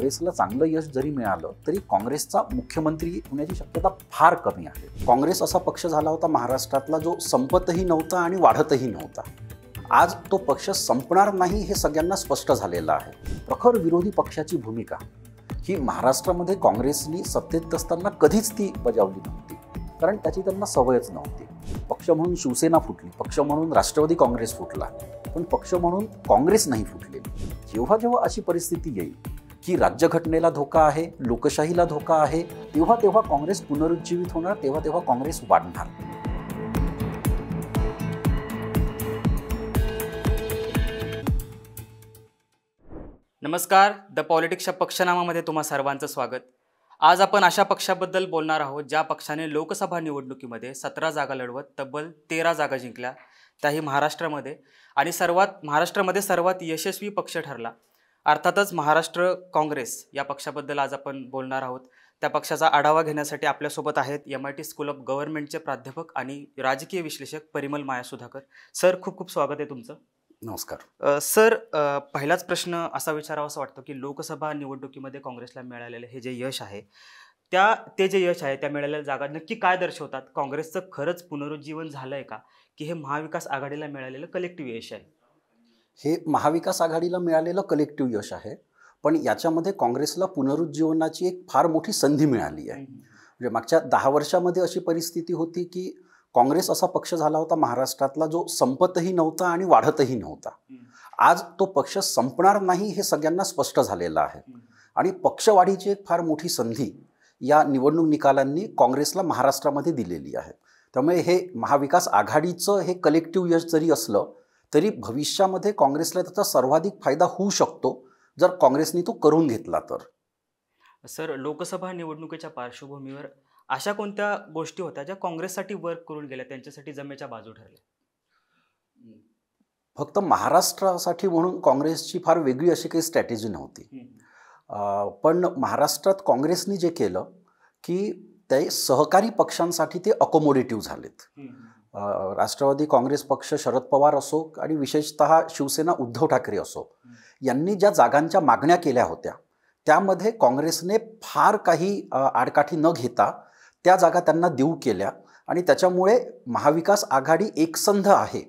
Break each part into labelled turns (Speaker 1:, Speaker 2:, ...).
Speaker 1: काँग्रेसला चांगलं यश जरी मिळालं तरी काँग्रेसचा मुख्यमंत्री होण्याची शक्यता फार कमी आहे काँग्रेस असा पक्ष झाला होता महाराष्ट्रातला जो संपतही नव्हता आणि वाढतही नव्हता आज तो पक्ष संपणार नाही हे सगळ्यांना स्पष्ट झालेलं आहे प्रखर विरोधी पक्षाची भूमिका ही महाराष्ट्रामध्ये काँग्रेसनी सत्तेत असताना कधीच ती बजावली नव्हती कारण त्याची त्यांना सवयच नव्हती पक्ष म्हणून शिवसेना फुटली पक्ष म्हणून राष्ट्रवादी काँग्रेस फुटला पण पक्ष म्हणून काँग्रेस नाही फुटलेली जेव्हा जेव्हा अशी परिस्थिती येईल की राज्यघटनेला धोका आहे लोकशाहीला धोका आहे तेव्हा तेव्हा काँग्रेस पुनरुज्जीवित होणार तेव्हा तेव्हा काँग्रेस वाढणार
Speaker 2: नमस्कार द पॉलिटिक्स या पक्षनामामध्ये तुम्हा सर्वांचं स्वागत आज आपण अशा पक्षाबद्दल बोलणार आहोत ज्या पक्षाने लोकसभा निवडणुकीमध्ये सतरा जागा लढवत तब्बल तेरा जागा जिंकल्या त्याही महाराष्ट्रामध्ये आणि सर्वात महाराष्ट्रामध्ये सर्वात यशस्वी पक्ष ठरला अर्थातच महाराष्ट्र काँग्रेस या पक्षाबद्दल आज आपण बोलणार आहोत त्या पक्षाचा आढावा घेण्यासाठी आपल्यासोबत आहेत M I T school of गव्हर्नमेंटचे प्राध्यापक आणि राजकीय विश्लेषक परिमल माया सुधाकर सर खूप खूप स्वागत आहे तुमचं
Speaker 1: नमस्कार
Speaker 2: सर पहिलाच प्रश्न असा विचारावा असं वाटतो की लोकसभा निवडणुकीमध्ये काँग्रेसला मिळालेलं हे जे यश आहे त्या ते जे यश आहे त्या मिळालेल्या जागा नक्की काय दर्शवतात काँग्रेसचं खरंच पुनरुज्जीवन झालं आहे का की हे महाविकास आघाडीला मिळालेलं कलेक्टिव्ह यश आहे
Speaker 1: हे महाविकास आघाडीला मिळालेलं कलेक्टिव्ह यश आहे पण याच्यामध्ये काँग्रेसला पुनरुज्जीवनाची एक फार मोठी संधी मिळाली आहे म्हणजे मागच्या दहा वर्षामध्ये अशी परिस्थिती होती की काँग्रेस असा पक्ष झाला होता महाराष्ट्रातला जो संपतही नव्हता आणि वाढतही नव्हता आज तो पक्ष संपणार नाही हे सगळ्यांना स्पष्ट झालेलं आहे आणि पक्षवाढीची एक फार मोठी संधी या निवडणूक निकालांनी काँग्रेसला महाराष्ट्रामध्ये दिलेली आहे त्यामुळे हे महाविकास आघाडीचं हे कलेक्टिव्ह यश जरी असलं तरी भविष्यामध्ये काँग्रेसला त्याचा सर्वाधिक फायदा होऊ शकतो जर काँग्रेसने तो करून घेतला तर
Speaker 2: सर लोकसभा निवडणुकीच्या पार्श्वभूमीवर अशा कोणत्या गोष्टी होत्या ज्या काँग्रेससाठी वर्क करून गेल्या त्यांच्यासाठी जमेच्या बाजू ठरल्या
Speaker 1: फक्त महाराष्ट्रासाठी म्हणून काँग्रेसची फार वेगळी अशी काही स्ट्रॅटेजी नव्हती पण महाराष्ट्रात काँग्रेसने जे केलं की ते सहकारी पक्षांसाठी ते अकोमोडेटिव्ह झालेत राष्ट्रवादी काँग्रेस पक्ष शरद पवार असो आणि विशेषतः शिवसेना उद्धव ठाकरे असो यांनी ज्या जागांच्या मागण्या केल्या होत्या त्यामध्ये काँग्रेसने फार काही आडकाठी न घेता त्या जागा त्यांना देऊ केल्या आणि त्याच्यामुळे महाविकास आघाडी एकसंध आहे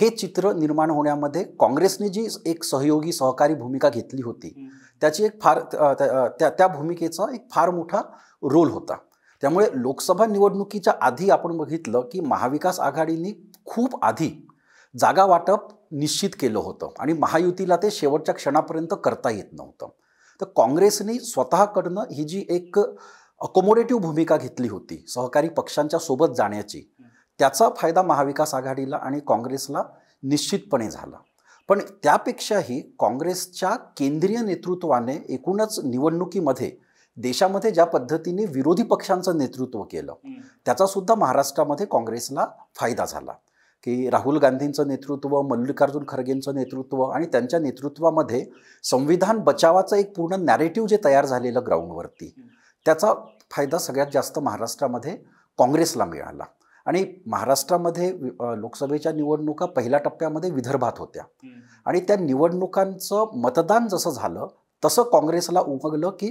Speaker 1: हे चित्र निर्माण होण्यामध्ये काँग्रेसने जी एक सहयोगी सहकारी भूमिका घेतली होती त्याची एक फार त्या त्या भूमिकेचा एक फार मोठा रोल होता त्यामुळे लोकसभा निवडणुकीच्या आधी आपण बघितलं की महाविकास आघाडीने खूप आधी जागा वाटप निश्चित केलं होतं आणि महायुतीला ते शेवटच्या क्षणापर्यंत करता येत नव्हतं तर काँग्रेसने स्वतःकडनं ही जी एक अकोमोडेटिव्ह भूमिका घेतली होती सहकारी पक्षांच्या सोबत जाण्याची त्याचा फायदा महाविकास आघाडीला आणि काँग्रेसला निश्चितपणे झाला पण त्यापेक्षाही काँग्रेसच्या केंद्रीय नेतृत्वाने एकूणच निवडणुकीमध्ये देशामध्ये ज्या पद्धतीने विरोधी पक्षांचं नेतृत्व केलं त्याचा सुद्धा महाराष्ट्रामध्ये काँग्रेसला फायदा झाला की राहुल गांधींचं नेतृत्व मल्लिकार्जुन खरगेंचं नेतृत्व आणि त्यांच्या नेतृत्वामध्ये संविधान बचावाचं एक पूर्ण नॅरेटिव्ह जे तयार झालेलं ग्राउंडवरती त्याचा फायदा सगळ्यात जास्त महाराष्ट्रामध्ये काँग्रेसला मिळाला आणि महाराष्ट्रामध्ये लोकसभेच्या निवडणुका पहिल्या टप्प्यामध्ये विदर्भात होत्या आणि त्या निवडणुकांचं मतदान जसं झालं तसं काँग्रेसला उमगलं की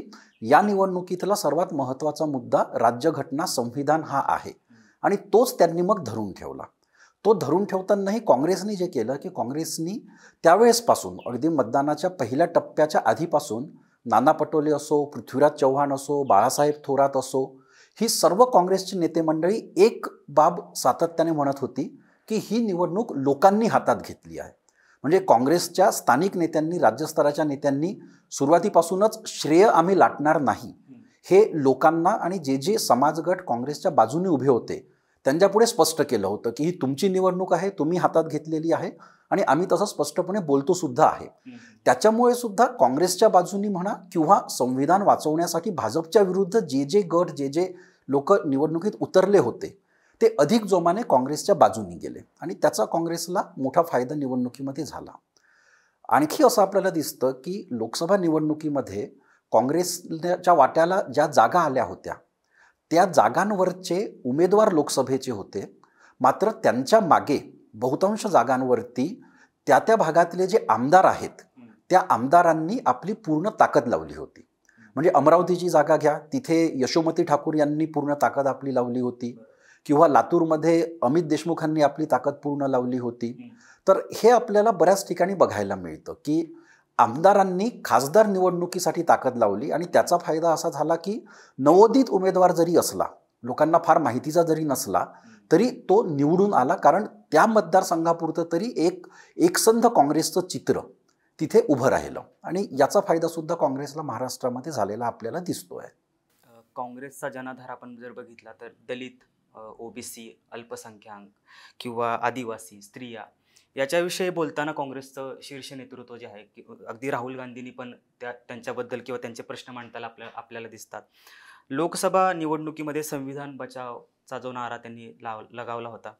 Speaker 1: या निवडणुकीतला सर्वात महत्त्वाचा मुद्दा राज्यघटना संविधान हा आहे आणि तोच त्यांनी मग धरून ठेवला तो धरून ठेवतानाही काँग्रेसने जे केलं की काँग्रेसनी त्यावेळेसपासून अगदी मतदानाच्या पहिल्या टप्प्याच्या आधीपासून नाना पटोले असो पृथ्वीराज चव्हाण असो बाळासाहेब थोरात असो ही सर्व काँग्रेसची नेते मंडळी एक बाब सातत्याने म्हणत होती की ही निवडणूक लोकांनी हातात घेतली आहे म्हणजे काँग्रेसच्या स्थानिक नेत्यांनी राज्यस्तराच्या नेत्यांनी सुरुवातीपासूनच श्रेय आम्ही लाटणार नाही हे लोकांना आणि जे जे समाजगट काँग्रेसच्या बाजूने उभे होते त्यांच्यापुढे स्पष्ट केलं होतं की ही तुमची निवडणूक आहे तुम्ही हातात घेतलेली आहे आणि आम्ही तसं स्पष्टपणे बोलतो सुद्धा आहे त्याच्यामुळे सुद्धा काँग्रेसच्या बाजूनी म्हणा किंवा संविधान वाचवण्यासाठी भाजपच्या विरुद्ध जे जे गट जे जे लोक निवडणुकीत उतरले होते ते अधिक जोमाने काँग्रेसच्या बाजूनी गेले आणि त्याचा काँग्रेसला मोठा फायदा निवडणुकीमध्ये झाला आणखी असं आपल्याला दिसतं की लोकसभा निवडणुकीमध्ये काँग्रेसच्या वाट्याला ज्या जागा आल्या होत्या त्या जागांवरचे उमेदवार लोकसभेचे होते मात्र त्यांच्या मागे बहुतांश जागांवरती त्या त्या भागातले जे आमदार आहेत त्या आमदारांनी आपली पूर्ण ताकद लावली होती म्हणजे अमरावतीची जागा घ्या तिथे यशोमती ठाकूर यांनी पूर्ण ताकद आपली लावली होती किंवा लातूरमध्ये अमित देशमुखांनी आपली ताकद पूर्ण लावली होती तर हे आपल्याला बऱ्याच ठिकाणी बघायला मिळतं की आमदारांनी खासदार निवडणुकीसाठी ताकद लावली आणि त्याचा फायदा असा झाला की नवोदित उमेदवार जरी असला लोकांना फार माहितीचा जरी नसला तरी तो निवडून आला कारण त्या मतदारसंघापुरतं तरी एक एकसंध काँग्रेसचं चित्र तिथे उभं राहिलं आणि याचा फायदासुद्धा काँग्रेसला महाराष्ट्रामध्ये झालेला आपल्याला दिसतो आहे
Speaker 2: काँग्रेसचा जनाधार आपण जर बघितला तर दलित ओबीसी अल्पसंख्याक किंवा आदिवासी स्त्रिया याच्याविषयी बोलताना काँग्रेसचं शीर्ष नेतृत्व जे आहे की अगदी राहुल गांधींनी पण त्या त्यांच्याबद्दल किंवा त्यांचे प्रश्न मांडताना आपल्या आपल्याला दिसतात लोकसभा निवडणुकीमध्ये संविधान बचावचा जो नारा त्यांनी लाव लगावला होता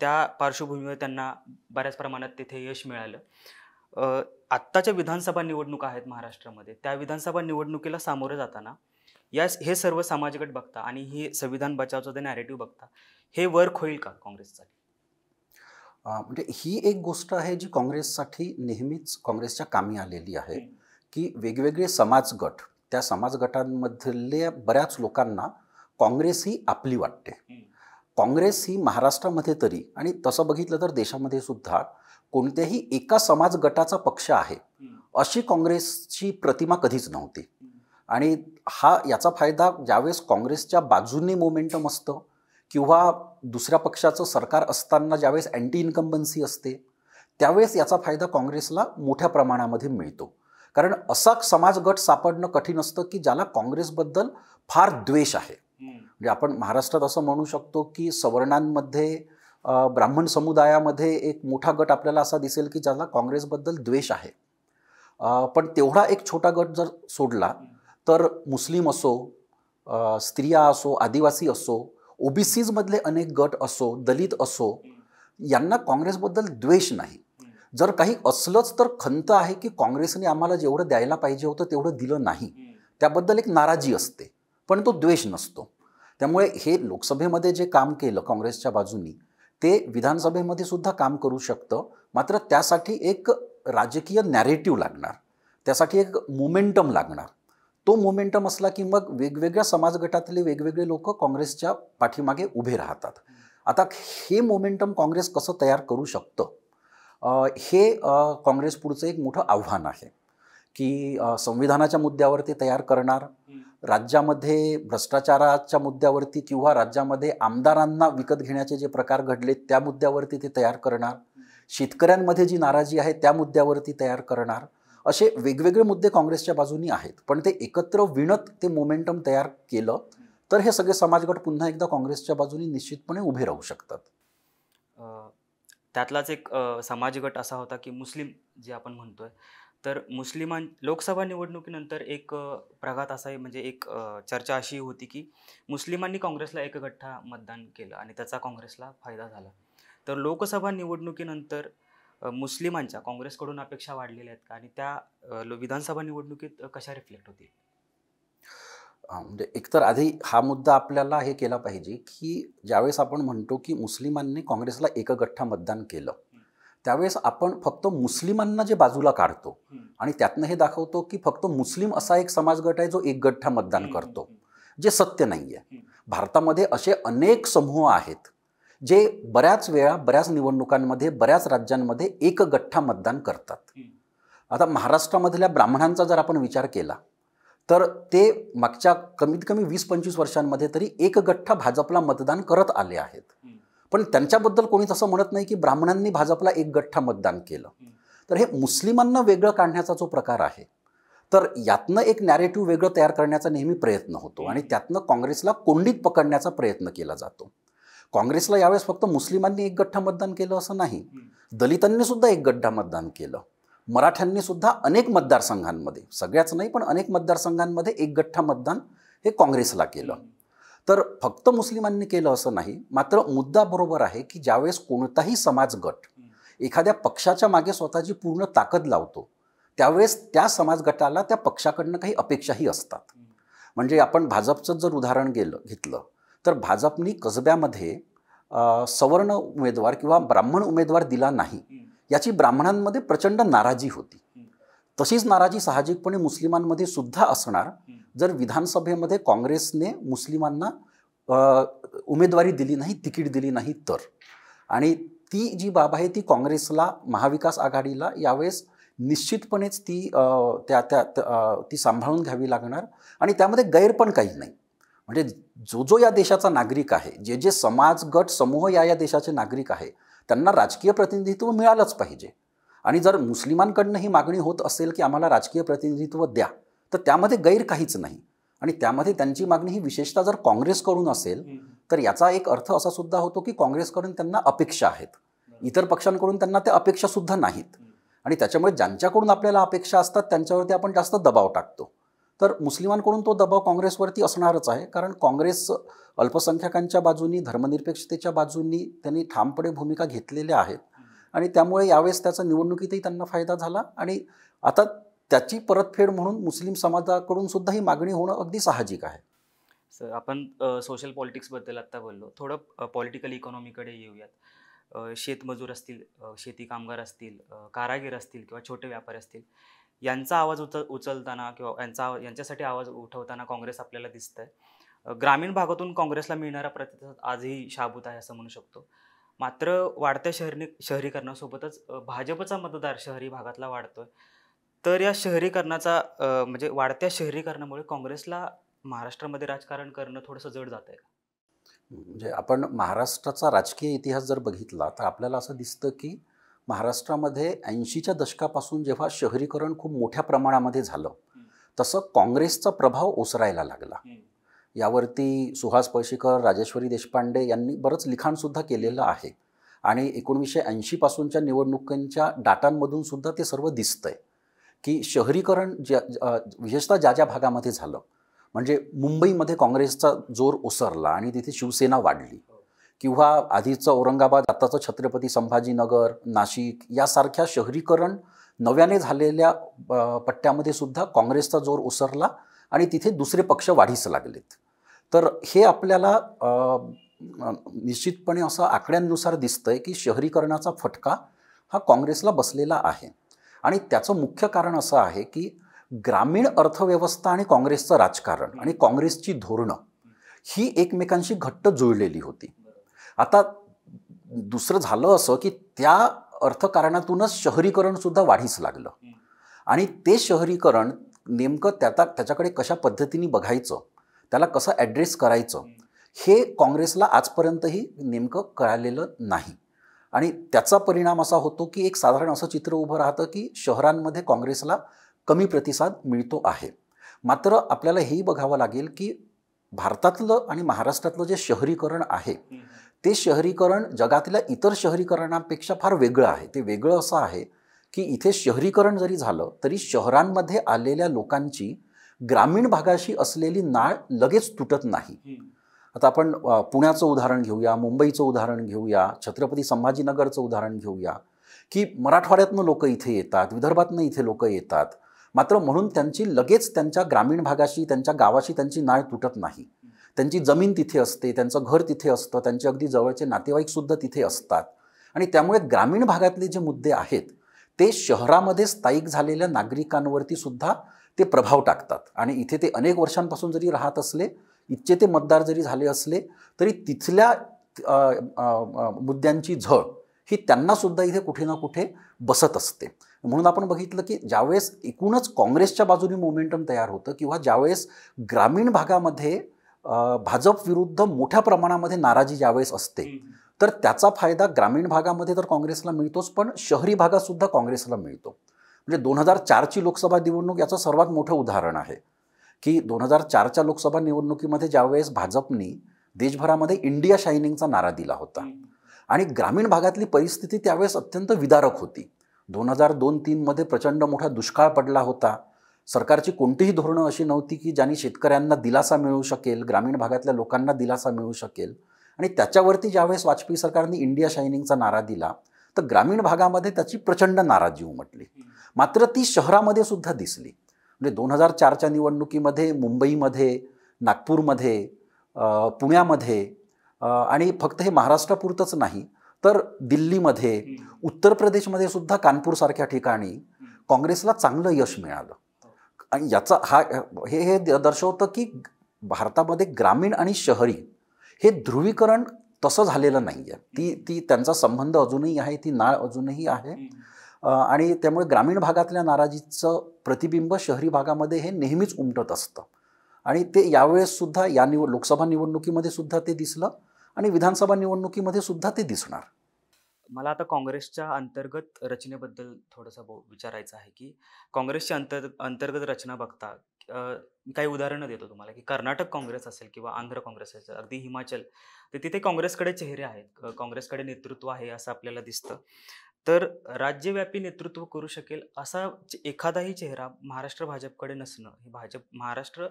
Speaker 2: त्या पार्श्वभूमीवर त्यांना बऱ्याच प्रमाणात तिथे यश मिळालं आत्ताच्या विधानसभा निवडणुका आहेत महाराष्ट्रामध्ये त्या विधानसभा निवडणुकीला सामोरं जाताना या हे सर्व गट बघता आणि हे संविधान बचावचं ते नॅरेटिव्ह बघता हे वर्क होईल का काँग्रेससाठी
Speaker 1: म्हणजे ही एक गोष्ट आहे जी काँग्रेससाठी नेहमीच काँग्रेसच्या कामी आलेली आहे की वेगवेगळे समाजगट त्या समाजगटांमधल्या बऱ्याच लोकांना काँग्रेस ही आपली वाटते काँग्रेस ही महाराष्ट्रामध्ये तरी आणि तसं बघितलं तर देशामध्ये सुद्धा कोणत्याही एका समाज गटाचा पक्ष आहे अशी काँग्रेसची प्रतिमा कधीच नव्हती आणि हा याचा फायदा ज्यावेळेस काँग्रेसच्या बाजूने मोमेंटम असतं किंवा दुसऱ्या पक्षाचं सरकार असताना ज्यावेळेस अँटी इन्कम्बन्सी असते त्यावेळेस याचा फायदा काँग्रेसला मोठ्या प्रमाणामध्ये मिळतो कारण असा गट सापडणं कठीण असतं की ज्याला काँग्रेसबद्दल फार द्वेष आहे म्हणजे आपण महाराष्ट्रात असं म्हणू शकतो की सवर्णांमध्ये ब्राह्मण समुदायामध्ये एक मोठा गट आपल्याला असा दिसेल की ज्याला काँग्रेसबद्दल द्वेष आहे पण तेवढा एक छोटा गट जर सोडला तर मुस्लिम असो स्त्रिया असो आदिवासी असो ओबीसीजमधले अनेक गट असो दलित असो यांना काँग्रेसबद्दल द्वेष नाही जर काही असलंच तर खंत आहे की काँग्रेसने आम्हाला जेवढं द्यायला पाहिजे होतं तेवढं दिलं नाही त्याबद्दल एक नाराजी असते पण तो द्वेष नसतो त्यामुळे हे लोकसभेमध्ये जे काम केलं काँग्रेसच्या बाजूनी ते विधानसभेमध्ये सुद्धा काम करू शकतं मात्र त्यासाठी एक राजकीय नॅरेटिव्ह लागणार त्यासाठी एक मोमेंटम लागणार तो मोमेंटम असला की मग वेगवेगळ्या गटातले वेगवेगळे लोक काँग्रेसच्या पाठीमागे उभे राहतात आता हे मोमेंटम काँग्रेस कसं तयार करू शकतं हे काँग्रेस पुढचं एक मोठं आव्हान आहे की संविधानाच्या मुद्द्यावरती तयार करणार राज्यामध्ये भ्रष्टाचाराच्या मुद्द्यावरती किंवा राज्यामध्ये आमदारांना विकत घेण्याचे जे प्रकार घडले त्या मुद्द्यावरती ते तयार करणार शेतकऱ्यांमध्ये जी नाराजी आहे त्या मुद्द्यावरती तयार करणार असे वेगवेगळे मुद्दे काँग्रेसच्या बाजूनी आहेत पण ते एकत्र विणत ते मोमेंटम तयार केलं तर हे सगळे समाजगट पुन्हा एकदा काँग्रेसच्या बाजूनी निश्चितपणे उभे राहू शकतात
Speaker 2: त्यातलाच एक समाजगट असा होता की मुस्लिम जे आपण म्हणतोय तर मुस्लिमां लोकसभा निवडणुकीनंतर एक प्रघात असा आहे म्हणजे एक चर्चा अशी होती की मुस्लिमांनी काँग्रेसला एकगठ्ठा मतदान केलं आणि त्याचा काँग्रेसला फायदा झाला तर लोकसभा निवडणुकीनंतर मुस्लिमांच्या काँग्रेसकडून अपेक्षा वाढलेल्या आहेत का आणि त्या विधानसभा निवडणुकीत कशा रिफ्लेक्ट होतील
Speaker 1: म्हणजे एकतर आधी हा मुद्दा आपल्याला हे केला पाहिजे की ज्यावेळेस आपण म्हणतो की मुस्लिमांनी काँग्रेसला एक गठ्ठा मतदान केलं त्यावेळेस आपण फक्त मुस्लिमांना जे बाजूला काढतो आणि त्यातनं हे दाखवतो की फक्त मुस्लिम असा एक समाज गट आहे जो एक गठ्ठा मतदान करतो जे सत्य नाही आहे भारतामध्ये असे अनेक समूह आहेत जे बऱ्याच वेळा बऱ्याच निवडणुकांमध्ये बऱ्याच राज्यांमध्ये एक गठ्ठा मतदान करतात आता महाराष्ट्रामधल्या ब्राह्मणांचा जर आपण विचार केला तर ते मागच्या कमीत कमी वीस पंचवीस वर्षांमध्ये तरी एक गठ्ठा भाजपला मतदान करत आले आहेत पण त्यांच्याबद्दल कोणीच असं म्हणत नाही की ब्राह्मणांनी भाजपला एक गठ्ठा मतदान केलं तर हे मुस्लिमांना वेगळं काढण्याचा जो प्रकार आहे तर यातनं एक नॅरेटिव्ह वेगळं तयार करण्याचा नेहमी प्रयत्न होतो आणि त्यातनं काँग्रेसला कोंडीत पकडण्याचा प्रयत्न केला जातो काँग्रेसला यावेळेस फक्त मुस्लिमांनी एक गठ्ठा मतदान केलं असं नाही दलितांनी सुद्धा एक गड्ढा मतदान केलं मराठ्यांनी सुद्धा अनेक मतदारसंघांमध्ये सगळ्याच नाही पण अनेक मतदारसंघांमध्ये एक गठ्ठा मतदान हे काँग्रेसला केलं तर फक्त मुस्लिमांनी केलं असं नाही मात्र मुद्दा बरोबर आहे की ज्यावेळेस कोणताही समाज गट एखाद्या पक्षाच्या मागे स्वतःची पूर्ण ताकद लावतो त्यावेळेस त्या समाज गटाला त्या पक्षाकडनं काही अपेक्षाही असतात म्हणजे आपण भाजपचं जर उदाहरण गेलं घेतलं तर भाजपनी कसब्यामध्ये सवर्ण उमेदवार किंवा ब्राह्मण उमेदवार दिला नाही याची ब्राह्मणांमध्ये प्रचंड नाराजी होती तशीच नाराजी साहजिकपणे मुस्लिमांमध्ये सुद्धा असणार जर विधानसभेमध्ये काँग्रेसने मुस्लिमांना उमेदवारी दिली नाही तिकीट दिली नाही तर आणि ती जी बाब आहे ती काँग्रेसला महाविकास आघाडीला यावेळेस निश्चितपणेच ती त्या त्या ती सांभाळून घ्यावी लागणार आणि त्यामध्ये गैर पण काही नाही म्हणजे जो जो या देशाचा नागरिक आहे जे जे समाज गट समूह या या देशाचे नागरिक आहे त्यांना राजकीय प्रतिनिधित्व मिळालंच पाहिजे आणि जर मुस्लिमांकडनं ही मागणी होत असेल की आम्हाला राजकीय प्रतिनिधित्व द्या तर त्यामध्ये गैर काहीच नाही आणि त्यामध्ये त्यांची मागणी ही विशेषतः जर काँग्रेसकडून असेल तर याचा एक अर्थ असा सुद्धा होतो की काँग्रेसकडून त्यांना अपेक्षा आहेत इतर पक्षांकडून त्यांना त्या अपेक्षासुद्धा नाहीत आणि त्याच्यामुळे ज्यांच्याकडून आपल्याला अपेक्षा असतात त्यांच्यावरती आपण जास्त दबाव टाकतो तर मुस्लिमांकडून तो दबाव काँग्रेसवरती असणारच आहे कारण काँग्रेस अल्पसंख्याकांच्या बाजूनी धर्मनिरपेक्षतेच्या बाजूनी त्यांनी ठामपणे भूमिका घेतलेल्या आहेत आणि त्यामुळे यावेळेस त्याचा निवडणुकीतही त्यांना फायदा झाला आणि आता त्याची परतफेड म्हणून मुस्लिम समाजाकडून सुद्धा ही मागणी होणं अगदी साहजिक आहे
Speaker 2: सर आपण सोशल पॉलिटिक्सबद्दल आत्ता बोललो थोडं पॉलिटिकल इकॉनॉमीकडे येऊयात शेतमजूर असतील शेती कामगार असतील कारागीर असतील किंवा छोटे व्यापारी असतील यांचा आवाज उच उचलताना किंवा यांचा यांच्यासाठी आवाज उठवताना काँग्रेस आपल्याला दिसत आहे ग्रामीण भागातून काँग्रेसला मिळणारा प्रतिसाद आजही शाबूत आहे असं म्हणू शकतो मात्र वाढत्या शहरी शहरीकरणासोबतच भाजपचा मतदार शहरी भागातला वाढतोय तर या शहरीकरणाचा म्हणजे वाढत्या शहरीकरणामुळे काँग्रेसला महाराष्ट्रामध्ये राजकारण करणं थोडंसं जड जात आहे
Speaker 1: म्हणजे आपण महाराष्ट्राचा राजकीय इतिहास जर बघितला तर आपल्याला असं दिसतं की महाराष्ट्रामध्ये ऐंशीच्या दशकापासून जेव्हा शहरीकरण खूप मोठ्या प्रमाणामध्ये झालं तसं काँग्रेसचा प्रभाव ओसरायला लागला यावरती सुहास पळशीकर राजेश्वरी देशपांडे यांनी बरंच लिखाणसुद्धा केलेलं आहे आणि एकोणीसशे ऐंशीपासूनच्या निवडणुकांच्या डाटांमधूनसुद्धा ते सर्व दिसतंय की शहरीकरण ज्या विशेषतः ज्या ज्या भागामध्ये झालं म्हणजे मुंबईमध्ये काँग्रेसचा जोर ओसरला आणि तिथे शिवसेना वाढली किंवा आधीचं औरंगाबाद आत्ताचं छत्रपती संभाजीनगर नाशिक यासारख्या शहरीकरण नव्याने झालेल्या पट्ट्यामध्ये सुद्धा काँग्रेसचा जोर ओसरला आणि तिथे दुसरे पक्ष वाढीस लागलेत तर हे आपल्याला निश्चितपणे असं आकड्यांनुसार दिसतं आहे की शहरीकरणाचा फटका हा काँग्रेसला बसलेला आहे आणि त्याचं मुख्य कारण असं आहे की ग्रामीण अर्थव्यवस्था आणि काँग्रेसचं राजकारण आणि काँग्रेसची धोरणं ही एकमेकांशी घट्ट जुळलेली होती आता दुसरं झालं असं की त्या अर्थकारणातूनच शहरीकरण सुद्धा वाढीस लागलं आणि ते शहरीकरण नेमकं त्याता त्याच्याकडे कशा पद्धतीने बघायचं त्याला कसं ॲड्रेस करायचं हे काँग्रेसला आजपर्यंतही नेमकं कळालेलं नाही आणि त्याचा परिणाम असा होतो की एक साधारण असं चित्र उभं राहतं की शहरांमध्ये काँग्रेसला कमी प्रतिसाद मिळतो आहे मात्र आपल्याला हेही बघावं लागेल की भारतातलं आणि महाराष्ट्रातलं जे शहरीकरण आहे ते शहरीकरण जगातल्या इतर शहरीकरणापेक्षा फार वेगळं आहे ते वेगळं असं आहे की इथे शहरीकरण जरी झालं तरी शहरांमध्ये आलेल्या लोकांची ग्रामीण भागाशी असलेली नाळ लगेच तुटत नाही आता आपण पुण्याचं उदाहरण घेऊया मुंबईचं उदाहरण घेऊया छत्रपती संभाजीनगरचं उदाहरण घेऊया की मराठवाड्यातनं लोक इथे येतात विदर्भातनं इथे लोक येतात मात्र म्हणून त्यांची लगेच त्यांच्या ग्रामीण भागाशी त्यांच्या गावाशी त्यांची नाळ तुटत नाही त्यांची जमीन तिथे असते त्यांचं घर तिथे असतं त्यांचे अगदी जवळचे नातेवाईकसुद्धा तिथे असतात आणि त्यामुळे ग्रामीण भागातले जे मुद्दे आहेत ते शहरामध्ये स्थायिक झालेल्या नागरिकांवरती सुद्धा ते प्रभाव टाकतात आणि इथे ते अनेक वर्षांपासून जरी राहत असले इतके ते मतदार जरी झाले असले तरी तिथल्या मुद्द्यांची झळ ही त्यांना सुद्धा इथे कुठे ना कुठे बसत असते म्हणून आपण बघितलं की ज्यावेळेस एकूणच काँग्रेसच्या बाजूने मोमेंटम तयार होतं किंवा ज्यावेळेस ग्रामीण भागामध्ये भाजप विरुद्ध मोठ्या प्रमाणामध्ये नाराजी ज्यावेळेस असते तर त्याचा फायदा ग्रामीण भागामध्ये तर काँग्रेसला मिळतोच पण शहरी भागातसुद्धा काँग्रेसला मिळतो म्हणजे दोन हजार चारची लोकसभा निवडणूक याचं सर्वात मोठं उदाहरण आहे की दोन हजार चारच्या लोकसभा निवडणुकीमध्ये ज्यावेळेस भाजपनी देशभरामध्ये इंडिया शायनिंगचा नारा दिला होता आणि ग्रामीण भागातली परिस्थिती त्यावेळेस अत्यंत विदारक होती दोन हजार दोन तीनमध्ये प्रचंड मोठा दुष्काळ पडला होता सरकारची कोणतीही धोरणं अशी नव्हती की ज्यांनी शेतकऱ्यांना दिलासा मिळू शकेल ग्रामीण भागातल्या लोकांना दिलासा मिळू शकेल आणि त्याच्यावरती ज्यावेळेस वाजपेयी सरकारने इंडिया शायनिंगचा नारा दिला तर ग्रामीण भागामध्ये त्याची प्रचंड नाराजी उमटली मात्र ती शहरामध्ये सुद्धा दिसली म्हणजे दोन हजार चारच्या निवडणुकीमध्ये मुंबईमध्ये नागपूरमध्ये पुण्यामध्ये आणि फक्त हे महाराष्ट्रापुरतंच नाही तर दिल्लीमध्ये उत्तर प्रदेशमध्ये सुद्धा कानपूरसारख्या ठिकाणी काँग्रेसला चांगलं यश मिळालं आणि याचा हा हे हे दर्शवतं की भारतामध्ये ग्रामीण आणि शहरी हे ध्रुवीकरण तसं झालेलं नाही आहे ती ती त्यांचा संबंध अजूनही आहे ती नाळ अजूनही आहे आणि त्यामुळे ग्रामीण भागातल्या नाराजीचं प्रतिबिंब शहरी भागामध्ये हे नेहमीच उमटत असतं आणि ते यावेळेस सुद्धा या निव लोकसभा निवडणुकीमध्ये सुद्धा ते दिसलं आणि विधानसभा निवडणुकीमध्ये सुद्धा ते दिसणार
Speaker 2: मला आता काँग्रेसच्या अंतर्गत रचनेबद्दल थोडंसं विचारायचं आहे की काँग्रेसच्या अंतर अंतर्गत रचना बघता काही उदाहरणं देतो तुम्हाला की कर्नाटक काँग्रेस असेल किंवा आंध्र काँग्रेस असेल अगदी हिमाचल तर तिथे काँग्रेसकडे चेहरे आहेत काँग्रेसकडे नेतृत्व आहे असं आपल्याला दिसतं तर राज्यव्यापी नेतृत्व करू शकेल असा एखादाही चेहरा महाराष्ट्र भाजपकडे नसणं हे भाजप महाराष्ट्र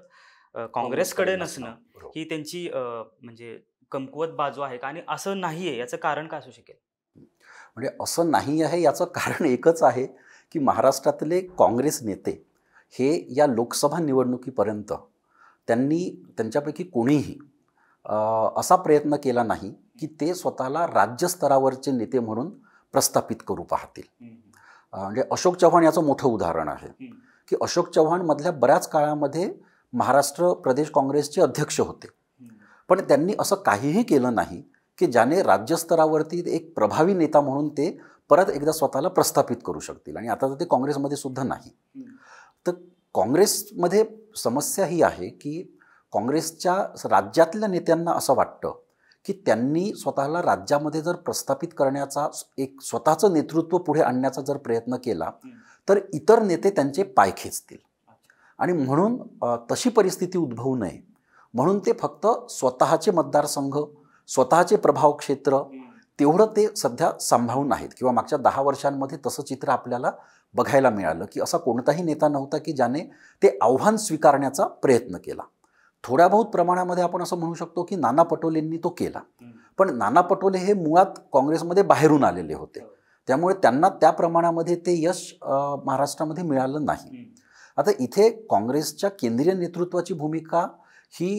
Speaker 2: काँग्रेसकडे नसणं ही त्यांची म्हणजे कमकुवत बाजू आहे का आणि असं नाही आहे याचं कारण काय असू शकेल
Speaker 1: म्हणजे असं नाही आहे याचं कारण एकच आहे की महाराष्ट्रातले काँग्रेस नेते हे या लोकसभा निवडणुकीपर्यंत त्यांनी त्यांच्यापैकी कोणीही असा प्रयत्न केला नाही की ते स्वतःला राज्यस्तरावरचे नेते म्हणून प्रस्थापित करू पाहतील म्हणजे अशोक चव्हाण याचं मोठं उदाहरण आहे की अशोक चव्हाणमधल्या बऱ्याच काळामध्ये महाराष्ट्र प्रदेश काँग्रेसचे अध्यक्ष होते पण त्यांनी असं काहीही केलं नाही की ज्याने राज्यस्तरावरती एक प्रभावी नेता म्हणून ते परत एकदा स्वतःला प्रस्थापित करू शकतील आणि आता तर ते काँग्रेसमध्ये सुद्धा नाही तर काँग्रेसमध्ये समस्या ही आहे की काँग्रेसच्या राज्यातल्या नेत्यांना असं वाटतं की त्यांनी स्वतःला राज्यामध्ये जर प्रस्थापित करण्याचा एक स्वतःचं नेतृत्व पुढे आणण्याचा जर प्रयत्न केला तर इतर नेते त्यांचे पाय खेचतील आणि म्हणून तशी परिस्थिती उद्भवू नये म्हणून ते फक्त स्वतःचे मतदारसंघ स्वतःचे प्रभाव क्षेत्र तेवढं ते सध्या सांभाळून आहेत किंवा मागच्या दहा वर्षांमध्ये तसं चित्र आपल्याला बघायला मिळालं की असा कोणताही नेता नव्हता की ज्याने ते आव्हान स्वीकारण्याचा प्रयत्न केला थोड्या बहुत प्रमाणामध्ये आपण असं म्हणू शकतो की नाना पटोलेंनी तो केला पण नाना पटोले हे मुळात काँग्रेसमध्ये बाहेरून आलेले होते त्यामुळे त्यांना त्या प्रमाणामध्ये ते यश महाराष्ट्रामध्ये मिळालं नाही आता इथे काँग्रेसच्या केंद्रीय नेतृत्वाची भूमिका ही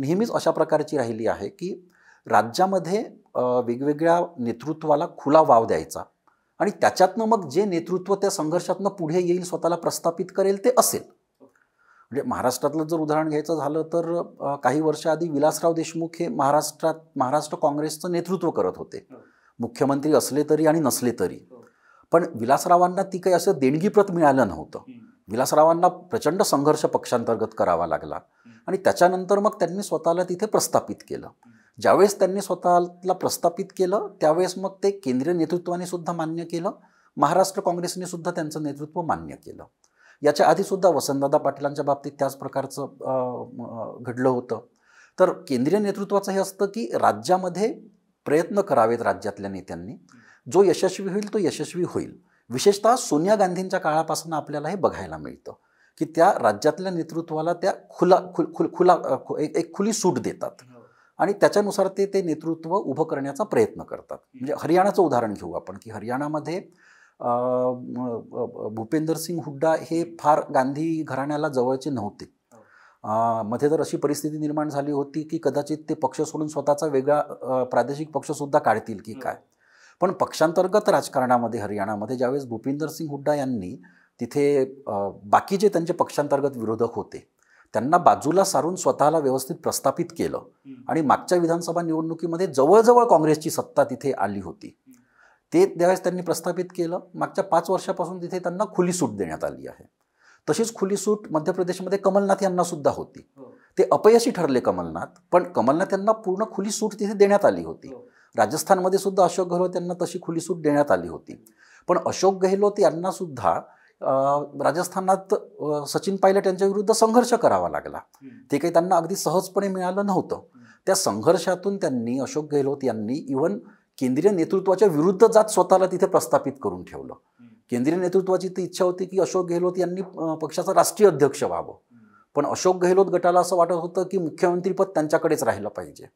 Speaker 1: नेहमीच अशा प्रकारची राहिली आहे की राज्यामध्ये वेगवेगळ्या नेतृत्वाला खुला वाव द्यायचा आणि त्याच्यातनं मग जे नेतृत्व त्या संघर्षातनं पुढे येईल स्वतःला प्रस्थापित करेल ते असेल म्हणजे महाराष्ट्रातलं जर उदाहरण घ्यायचं झालं तर काही आधी विलासराव देशमुख हे महाराष्ट्रात महाराष्ट्र काँग्रेसचं नेतृत्व करत होते मुख्यमंत्री असले तरी आणि नसले तरी पण विलासरावांना ती काही असं देणगीप्रत मिळालं नव्हतं विलासरावांना प्रचंड संघर्ष पक्षांतर्गत करावा लागला आणि त्याच्यानंतर मग त्यांनी स्वतःला तिथे प्रस्थापित केलं ज्यावेळेस त्यांनी स्वतःला प्रस्थापित केलं त्यावेळेस मग ते केंद्रीय नेतृत्वाने सुद्धा मान्य केलं महाराष्ट्र काँग्रेसने सुद्धा त्यांचं नेतृत्व मान्य केलं याच्या आधीसुद्धा वसंतदादा पाटलांच्या बाबतीत त्याच प्रकारचं घडलं होतं तर केंद्रीय नेतृत्वाचं हे असतं की राज्यामध्ये प्रयत्न करावेत राज्यातल्या नेत्यांनी जो यशस्वी होईल तो यशस्वी होईल विशेषतः सोनिया गांधींच्या काळापासून आपल्याला हे बघायला मिळतं की त्या राज्यातल्या नेतृत्वाला त्या खुला खुल खुल खुला एक खुली सूट देतात हो. आणि त्याच्यानुसार ते ते नेतृत्व उभं करण्याचा प्रयत्न करतात म्हणजे हरियाणाचं उदाहरण घेऊ आपण की हरियाणामध्ये भूपेंदर सिंग हुड्डा हे फार गांधी घराण्याला जवळचे नव्हते हो. मध्ये तर अशी परिस्थिती निर्माण झाली होती की कदाचित ते पक्ष सोडून स्वतःचा वेगळा प्रादेशिक पक्षसुद्धा काढतील की हो. काय पण पक्षांतर्गत राजकारणामध्ये हरियाणामध्ये ज्यावेळेस भूपिंदर सिंग हुड्डा यांनी तिथे बाकीचे त्यांचे पक्षांतर्गत विरोधक होते त्यांना बाजूला सारून स्वतःला व्यवस्थित प्रस्थापित केलं आणि मागच्या विधानसभा निवडणुकीमध्ये जवळजवळ काँग्रेसची सत्ता तिथे आली होती ते त्यावेळेस त्यांनी प्रस्थापित केलं मागच्या पाच वर्षापासून तिथे त्यांना खुली सूट देण्यात आली आहे तशीच खुली सूट मध्य प्रदेशमध्ये कमलनाथ यांना सुद्धा होती हो. ते अपयशी ठरले कमलनाथ पण कमलनाथ यांना पूर्ण खुली सूट तिथे देण्यात आली होती हो. राजस्थानमध्ये सुद्धा अशोक गहलोत यांना तशी खुली सूट देण्यात आली होती पण अशोक गेहलोत यांनासुद्धा राजस्थानात सचिन पायलट यांच्या विरुद्ध संघर्ष करावा लागला ते काही त्यांना अगदी सहजपणे मिळालं नव्हतं त्या संघर्षातून त्यांनी अशोक गहलोत यांनी इवन केंद्रीय नेतृत्वाच्या विरुद्ध जात स्वतःला तिथे प्रस्थापित करून ठेवलं केंद्रीय नेतृत्वाची ती इच्छा होती की अशोक गहलोत यांनी पक्षाचं राष्ट्रीय अध्यक्ष व्हावं पण अशोक गहलोत गटाला असं वाटत होतं की मुख्यमंत्रीपद त्यांच्याकडेच राहिलं पाहिजे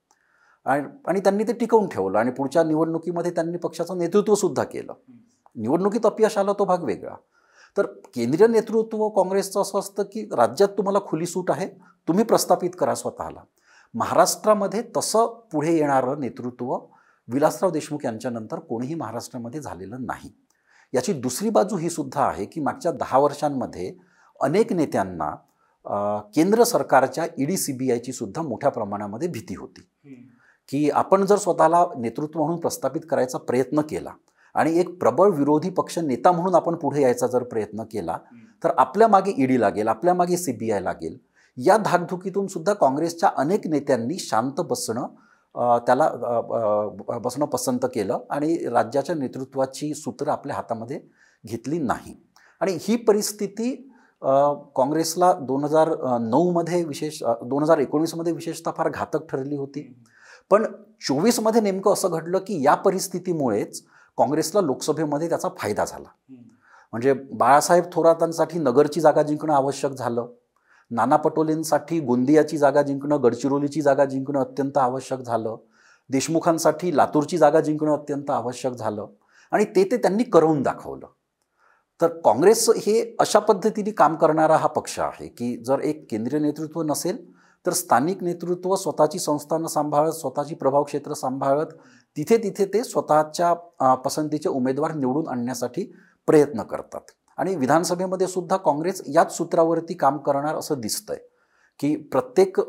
Speaker 1: आणि त्यांनी ते टिकवून ठेवलं आणि पुढच्या निवडणुकीमध्ये त्यांनी पक्षाचं नेतृत्वसुद्धा केलं निवडणुकीत अपयश आलं तो भाग वेगळा तर केंद्रीय नेतृत्व काँग्रेसचं असं असतं की राज्यात तुम्हाला खुली सूट आहे तुम्ही प्रस्थापित करा स्वतःला महाराष्ट्रामध्ये तसं पुढे येणारं नेतृत्व विलासराव देशमुख यांच्यानंतर कोणीही महाराष्ट्रामध्ये झालेलं नाही याची दुसरी बाजू ही सुद्धा आहे की मागच्या दहा वर्षांमध्ये अनेक नेत्यांना केंद्र सरकारच्या ईडी सी बी आयची सुद्धा मोठ्या प्रमाणामध्ये भीती होती की आपण जर स्वतःला नेतृत्व म्हणून प्रस्थापित करायचा प्रयत्न केला आणि एक प्रबळ विरोधी पक्ष नेता म्हणून आपण पुढे यायचा जर प्रयत्न केला तर आपल्या मागे ईडी e लागेल आपल्या मागे सी बी आय लागेल या धाकधुकीतून सुद्धा काँग्रेसच्या अनेक नेत्यांनी शांत बसणं त्याला बसणं पसंत केलं आणि राज्याच्या नेतृत्वाची सूत्रं आपल्या हातामध्ये घेतली नाही आणि ही परिस्थिती काँग्रेसला दोन हजार नऊमध्ये विशेष दोन हजार एकोणीसमध्ये विशेषतः फार घातक ठरली होती पण चोवीसमध्ये नेमकं असं घडलं की या परिस्थितीमुळेच काँग्रेसला लोकसभेमध्ये त्याचा फायदा झाला म्हणजे बाळासाहेब थोरातांसाठी नगरची जागा जिंकणं आवश्यक झालं नाना पटोलेंसाठी गोंदियाची जागा जिंकणं गडचिरोलीची जागा जिंकणं अत्यंत आवश्यक झालं देशमुखांसाठी लातूरची जागा जिंकणं अत्यंत आवश्यक झालं आणि ते ते त्यांनी करवून दाखवलं तर काँग्रेस हे अशा पद्धतीने काम करणारा हा पक्ष आहे की जर एक केंद्रीय नेतृत्व नसेल तर स्थानिक नेतृत्व स्वतःची संस्थानं सांभाळत स्वतःची प्रभाव क्षेत्र सांभाळत तिथे तिथे ते स्वतःच्या पसंतीचे उमेदवार निवडून आणण्यासाठी प्रयत्न करतात आणि विधानसभेमध्ये सुद्धा काँग्रेस याच सूत्रावरती काम करणार असं दिसतंय की प्रत्येक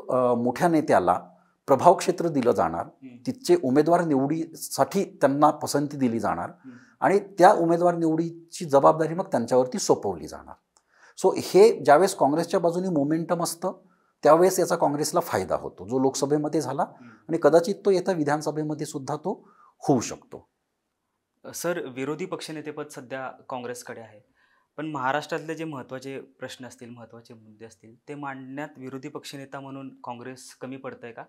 Speaker 1: मोठ्या नेत्याला प्रभाव क्षेत्र दिलं जाणार तिथचे उमेदवार निवडीसाठी त्यांना पसंती दिली जाणार आणि त्या उमेदवार निवडीची जबाबदारी मग त्यांच्यावरती सोपवली जाणार सो हे ज्यावेळेस काँग्रेसच्या बाजूने मोमेंटम असतं त्यावेळेस याचा काँग्रेसला फायदा होतो जो लोकसभेमध्ये झाला आणि कदाचित तो येत्या विधानसभेमध्ये सुद्धा तो होऊ शकतो
Speaker 2: सर विरोधी पक्षनेतेपद सध्या काँग्रेसकडे आहे पण महाराष्ट्रातले जे महत्त्वाचे प्रश्न असतील महत्त्वाचे मुद्दे असतील ते मांडण्यात विरोधी पक्षनेता म्हणून काँग्रेस कमी पडतं आहे का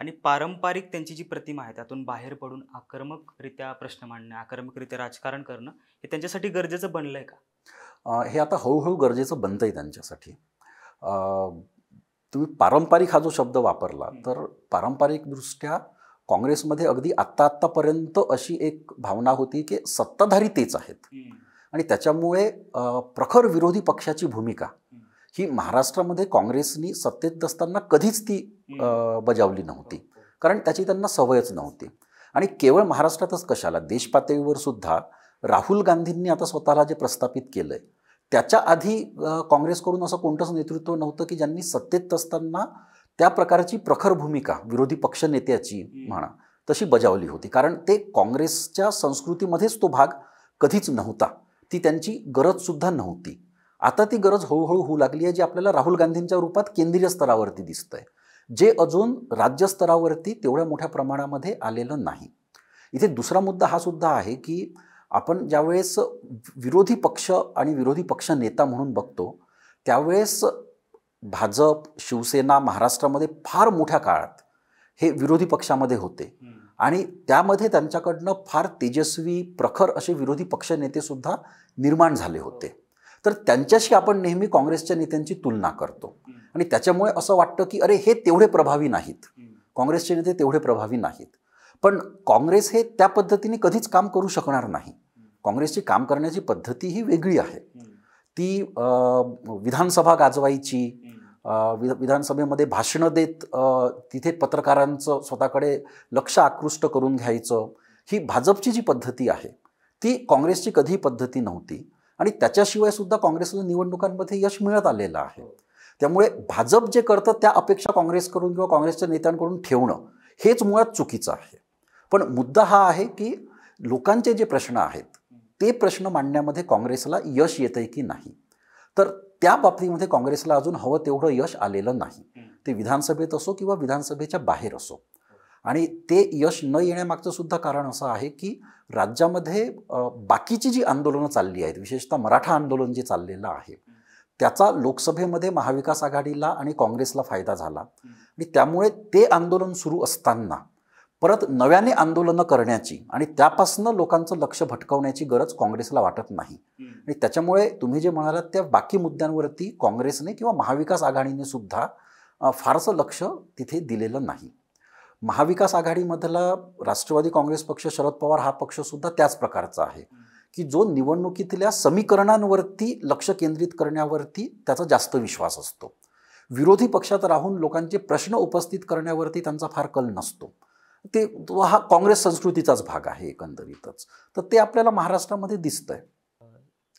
Speaker 2: आणि पारंपरिक त्यांची जी प्रतिमा आहे त्यातून बाहेर पडून आक्रमकरित्या प्रश्न मांडणं आक्रमकरित्या राजकारण करणं हे त्यांच्यासाठी गरजेचं बनलं आहे
Speaker 1: का हे आता हळूहळू गरजेचं बनतंय त्यांच्यासाठी तुम्ही पारंपरिक हा जो शब्द वापरला तर पारंपरिकदृष्ट्या काँग्रेसमध्ये अगदी आत्ता आत्तापर्यंत अशी एक भावना होती की सत्ताधारी तेच आहेत आणि त्याच्यामुळे प्रखर विरोधी पक्षाची भूमिका ही महाराष्ट्रामध्ये काँग्रेसनी सत्तेत असताना कधीच ती बजावली नव्हती कारण त्याची त्यांना सवयच नव्हती आणि केवळ महाराष्ट्रातच कशाला देशपातळीवर सुद्धा राहुल गांधींनी आता स्वतःला जे प्रस्थापित केलं त्याच्या आधी काँग्रेसकडून असं कोणतंच नेतृत्व नव्हतं की ज्यांनी सत्तेत असताना त्या प्रकारची प्रखर भूमिका विरोधी पक्ष नेत्याची म्हणा तशी बजावली होती कारण ते काँग्रेसच्या संस्कृतीमध्येच तो भाग कधीच नव्हता ती त्यांची गरजसुद्धा नव्हती आता ती गरज हळूहळू होऊ लागली आहे जी आपल्याला राहुल गांधींच्या रूपात केंद्रीय स्तरावरती आहे जे अजून राज्यस्तरावरती तेवढ्या मोठ्या प्रमाणामध्ये आलेलं नाही इथे दुसरा मुद्दा हा सुद्धा आहे की आपण ज्यावेळेस विरोधी पक्ष आणि विरोधी पक्ष नेता म्हणून बघतो त्यावेळेस भाजप शिवसेना महाराष्ट्रामध्ये फार मोठ्या काळात हे विरोधी पक्षामध्ये होते आणि त्यामध्ये त्यांच्याकडनं फार तेजस्वी प्रखर असे विरोधी पक्ष नेतेसुद्धा निर्माण झाले होते तर त्यांच्याशी आपण नेहमी काँग्रेसच्या नेत्यांची तुलना करतो आणि त्याच्यामुळे असं वाटतं की अरे हे तेवढे प्रभावी नाहीत काँग्रेसचे नेते तेवढे प्रभावी नाहीत पण काँग्रेस हे त्या पद्धतीने कधीच काम करू शकणार नाही काँग्रेसची काम करण्याची पद्धती ही वेगळी आहे ती विधानसभा गाजवायची विध विधानसभेमध्ये भाषणं देत तिथे पत्रकारांचं स्वतःकडे लक्ष आकृष्ट करून घ्यायचं ही भाजपची जी पद्धती आहे ती काँग्रेसची कधी पद्धती नव्हती आणि त्याच्याशिवाय सुद्धा काँग्रेसला निवडणुकांमध्ये यश मिळत आलेलं आहे त्यामुळे भाजप जे करतं त्या अपेक्षा काँग्रेसकडून किंवा काँग्रेसच्या नेत्यांकडून ठेवणं हेच मुळात चुकीचं आहे पण मुद्दा हा आहे की लोकांचे जे प्रश्न आहेत ते प्रश्न मांडण्यामध्ये काँग्रेसला यश येत आहे की नाही तर त्या बाबतीमध्ये काँग्रेसला अजून हवं तेवढं यश आलेलं नाही ते विधानसभेत असो किंवा विधानसभेच्या बाहेर असो आणि ते यश न येण्यामागचं सुद्धा कारण असं आहे की राज्यामध्ये बाकीची जी आंदोलनं चालली आहेत विशेषतः मराठा आंदोलन जे चाललेलं आहे त्याचा लोकसभेमध्ये महाविकास आघाडीला आणि काँग्रेसला फायदा झाला
Speaker 3: आणि
Speaker 1: त्यामुळे ते आंदोलन सुरू असताना परत नव्याने आंदोलनं करण्याची आणि त्यापासनं लोकांचं लक्ष भटकवण्याची गरज काँग्रेसला वाटत नाही आणि त्याच्यामुळे तुम्ही जे म्हणालात त्या बाकी मुद्द्यांवरती काँग्रेसने किंवा महाविकास आघाडीने सुद्धा फारसं लक्ष तिथे दिलेलं नाही महाविकास आघाडीमधला राष्ट्रवादी काँग्रेस पक्ष शरद पवार हा पक्षसुद्धा त्याच प्रकारचा आहे की जो निवडणुकीतल्या समीकरणांवरती लक्ष केंद्रित करण्यावरती त्याचा जास्त विश्वास असतो विरोधी पक्षात राहून लोकांचे प्रश्न उपस्थित करण्यावरती त्यांचा फार कल नसतो ते हा काँग्रेस संस्कृतीचाच भाग आहे एकंदरीतच तर ते आपल्याला महाराष्ट्रामध्ये दिसतंय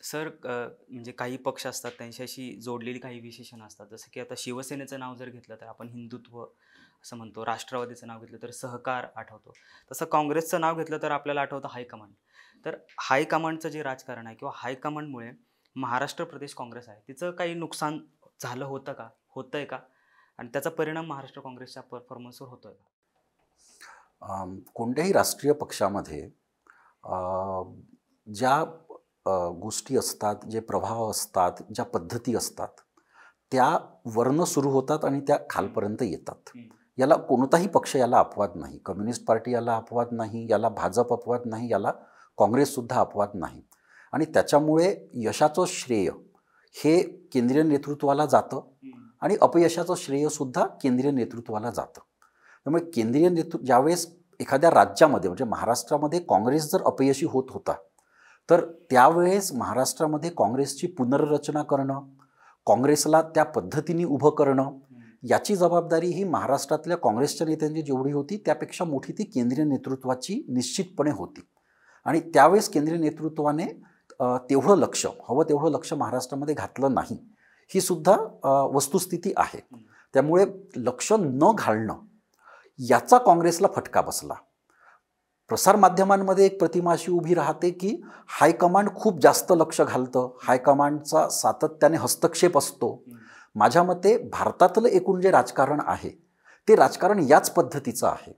Speaker 2: सर म्हणजे काही पक्ष असतात त्यांच्याशी जोडलेली काही विशेषण असतात जसं की आता शिवसेनेचं नाव जर घेतलं तर आपण हिंदुत्व असं म्हणतो राष्ट्रवादीचं नाव घेतलं तर सहकार आठवतो तसं काँग्रेसचं नाव घेतलं तर आपल्याला आठवतं हायकमांड तर हायकमांडचं जे राजकारण आहे किंवा हायकमांडमुळे महाराष्ट्र प्रदेश काँग्रेस आहे तिचं काही नुकसान झालं होतं का होतं आहे का आणि त्याचा परिणाम महाराष्ट्र काँग्रेसच्या परफॉर्मन्सवर होतो आहे का
Speaker 1: कोणत्याही राष्ट्रीय पक्षामध्ये ज्या गोष्टी असतात जे प्रभाव असतात ज्या पद्धती असतात त्या वर्ण सुरू होतात आणि त्या खालपर्यंत येतात याला कोणताही पक्ष याला अपवाद नाही कम्युनिस्ट पार्टी याला अपवाद नाही याला भाजप अपवाद नाही याला काँग्रेससुद्धा अपवाद नाही आणि त्याच्यामुळे यशाचं श्रेय हे केंद्रीय नेतृत्वाला जातं आणि अपयशाचं श्रेयसुद्धा केंद्रीय नेतृत्वाला जातं त्यामुळे केंद्रीय नेतृत्व ज्यावेळेस एखाद्या राज्यामध्ये म्हणजे महाराष्ट्रामध्ये काँग्रेस जर अपयशी होत होता तर त्यावेळेस महाराष्ट्रामध्ये काँग्रेसची पुनर्रचना करणं काँग्रेसला त्या पद्धतीने उभं करणं याची जबाबदारी ही महाराष्ट्रातल्या काँग्रेसच्या नेत्यांची जेवढी होती त्यापेक्षा मोठी ती केंद्रीय नेतृत्वाची निश्चितपणे होती आणि त्यावेळेस केंद्रीय नेतृत्वाने तेवढं लक्ष हवं तेवढं लक्ष महाराष्ट्रामध्ये घातलं नाही ही सुद्धा वस्तुस्थिती आहे त्यामुळे लक्ष न घालणं याचा काँग्रेसला फटका बसला प्रसारमाध्यमांमध्ये एक प्रतिमा अशी उभी राहते की हायकमांड खूप जास्त लक्ष घालतं हायकमांडचा सातत्याने हस्तक्षेप असतो माझ्या मते भारतातलं एकूण जे राजकारण आहे ते राजकारण याच पद्धतीचं आहे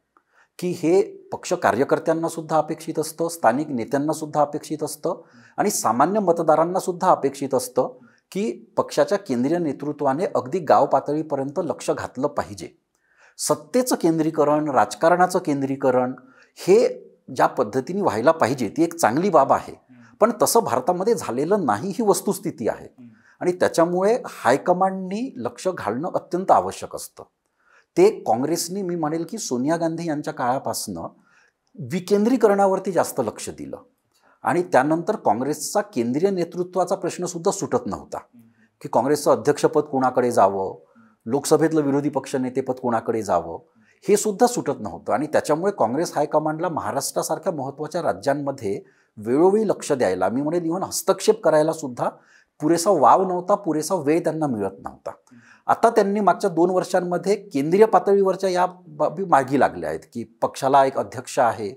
Speaker 1: की हे पक्ष कार्यकर्त्यांनासुद्धा अपेक्षित असतं स्थानिक नेत्यांनासुद्धा अपेक्षित असतं आणि सामान्य मतदारांनासुद्धा अपेक्षित असतं की पक्षाच्या केंद्रीय नेतृत्वाने अगदी गाव पातळीपर्यंत लक्ष घातलं पाहिजे सत्तेचं केंद्रीकरण राजकारणाचं केंद्रीकरण हे ज्या पद्धतीने व्हायला पाहिजे ती एक चांगली बाब आहे पण तसं भारतामध्ये झालेलं नाही ही वस्तुस्थिती आहे आणि त्याच्यामुळे हायकमांडनी लक्ष घालणं अत्यंत आवश्यक असतं ते काँग्रेसनी मी म्हणेल की सोनिया गांधी यांच्या काळापासनं विकेंद्रीकरणावरती जास्त लक्ष दिलं आणि त्यानंतर काँग्रेसचा केंद्रीय नेतृत्वाचा प्रश्नसुद्धा सुटत नव्हता की काँग्रेसचं अध्यक्षपद कोणाकडे जावं लोकसभेतलं विरोधी पक्षनेतेपद कोणाकडे जावं हे सुद्धा सुटत नव्हतं आणि त्याच्यामुळे काँग्रेस हायकमांडला महाराष्ट्रासारख्या महत्त्वाच्या राज्यांमध्ये वेळोवेळी लक्ष द्यायला मी म्हणेल इव्हन हस्तक्षेप करायला सुद्धा पुरेसा वाव नव्हता पुरेसा वेळ त्यांना मिळत नव्हता आता त्यांनी मागच्या दोन वर्षांमध्ये केंद्रीय पातळीवरच्या या बाबी मागी लागल्या आहेत की पक्षाला एक अध्यक्ष आहे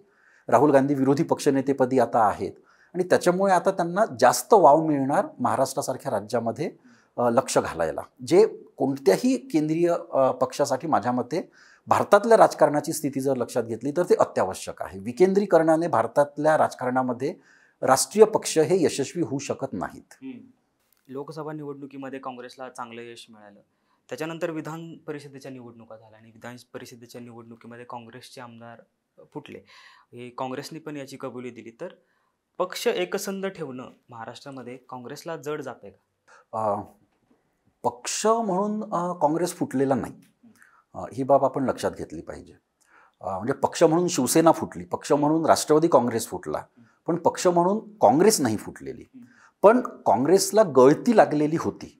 Speaker 1: राहुल गांधी विरोधी पक्षनेतेपदी आता आहेत आणि त्याच्यामुळे आता त्यांना जास्त वाव मिळणार महाराष्ट्रासारख्या राज्यामध्ये लक्ष घालायला जे कोणत्याही केंद्रीय पक्षासाठी माझ्या मते भारतातल्या राजकारणाची स्थिती जर लक्षात घेतली तर ते अत्यावश्यक आहे विकेंद्रीकरणाने भारतातल्या राजकारणामध्ये राष्ट्रीय पक्ष हे यशस्वी होऊ शकत
Speaker 2: नाहीत लोकसभा निवडणुकीमध्ये काँग्रेसला चांगलं यश मिळालं त्याच्यानंतर विधान परिषदेच्या निवडणुका झाल्या आणि विधान परिषदेच्या निवडणुकीमध्ये काँग्रेसचे आमदार फुटले हे काँग्रेसने पण याची कबुली दिली तर पक्ष एकसंध ठेवणं महाराष्ट्रामध्ये काँग्रेसला जड जाते
Speaker 1: का पक्ष म्हणून काँग्रेस फुटलेला नाही ही बाब आपण लक्षात घेतली पाहिजे म्हणजे पक्ष म्हणून शिवसेना फुटली पक्ष म्हणून राष्ट्रवादी काँग्रेस फुटला पण पक्ष म्हणून काँग्रेस नाही फुटलेली पण काँग्रेसला गळती लागलेली होती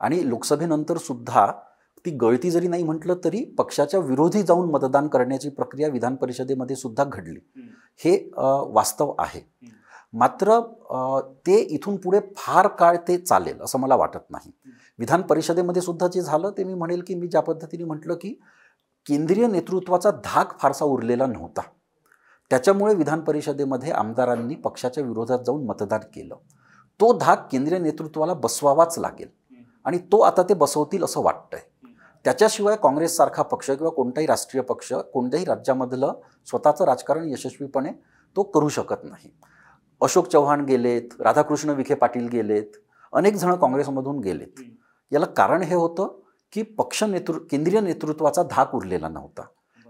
Speaker 1: आणि लोकसभेनंतर सुद्धा ती गळती जरी नाही म्हटलं तरी पक्षाच्या विरोधी जाऊन मतदान करण्याची प्रक्रिया विधान परिषदेमध्ये सुद्धा घडली हे वास्तव आहे मात्र ते इथून पुढे फार काळ ते चालेल असं मला वाटत नाही विधान परिषदेमध्ये सुद्धा जे झालं ते मी म्हणेल की मी ज्या पद्धतीने म्हटलं की केंद्रीय नेतृत्वाचा धाक फारसा उरलेला नव्हता त्याच्यामुळे विधान परिषदेमध्ये आमदारांनी पक्षाच्या विरोधात जाऊन मतदान केलं तो धाक केंद्रीय नेतृत्वाला बसवावाच लागेल आणि तो आता ते बसवतील असं वाटतंय त्याच्याशिवाय काँग्रेससारखा पक्ष किंवा कोणताही राष्ट्रीय पक्ष कोणत्याही राज्यामधलं स्वतःचं राजकारण यशस्वीपणे तो करू शकत नाही अशोक चव्हाण गेलेत राधाकृष्ण विखे पाटील गेलेत अनेक जण काँग्रेसमधून गेलेत याला कारण हे होतं की पक्ष नेतृ केंद्रीय नेतृत्वाचा धाक उरलेला नव्हता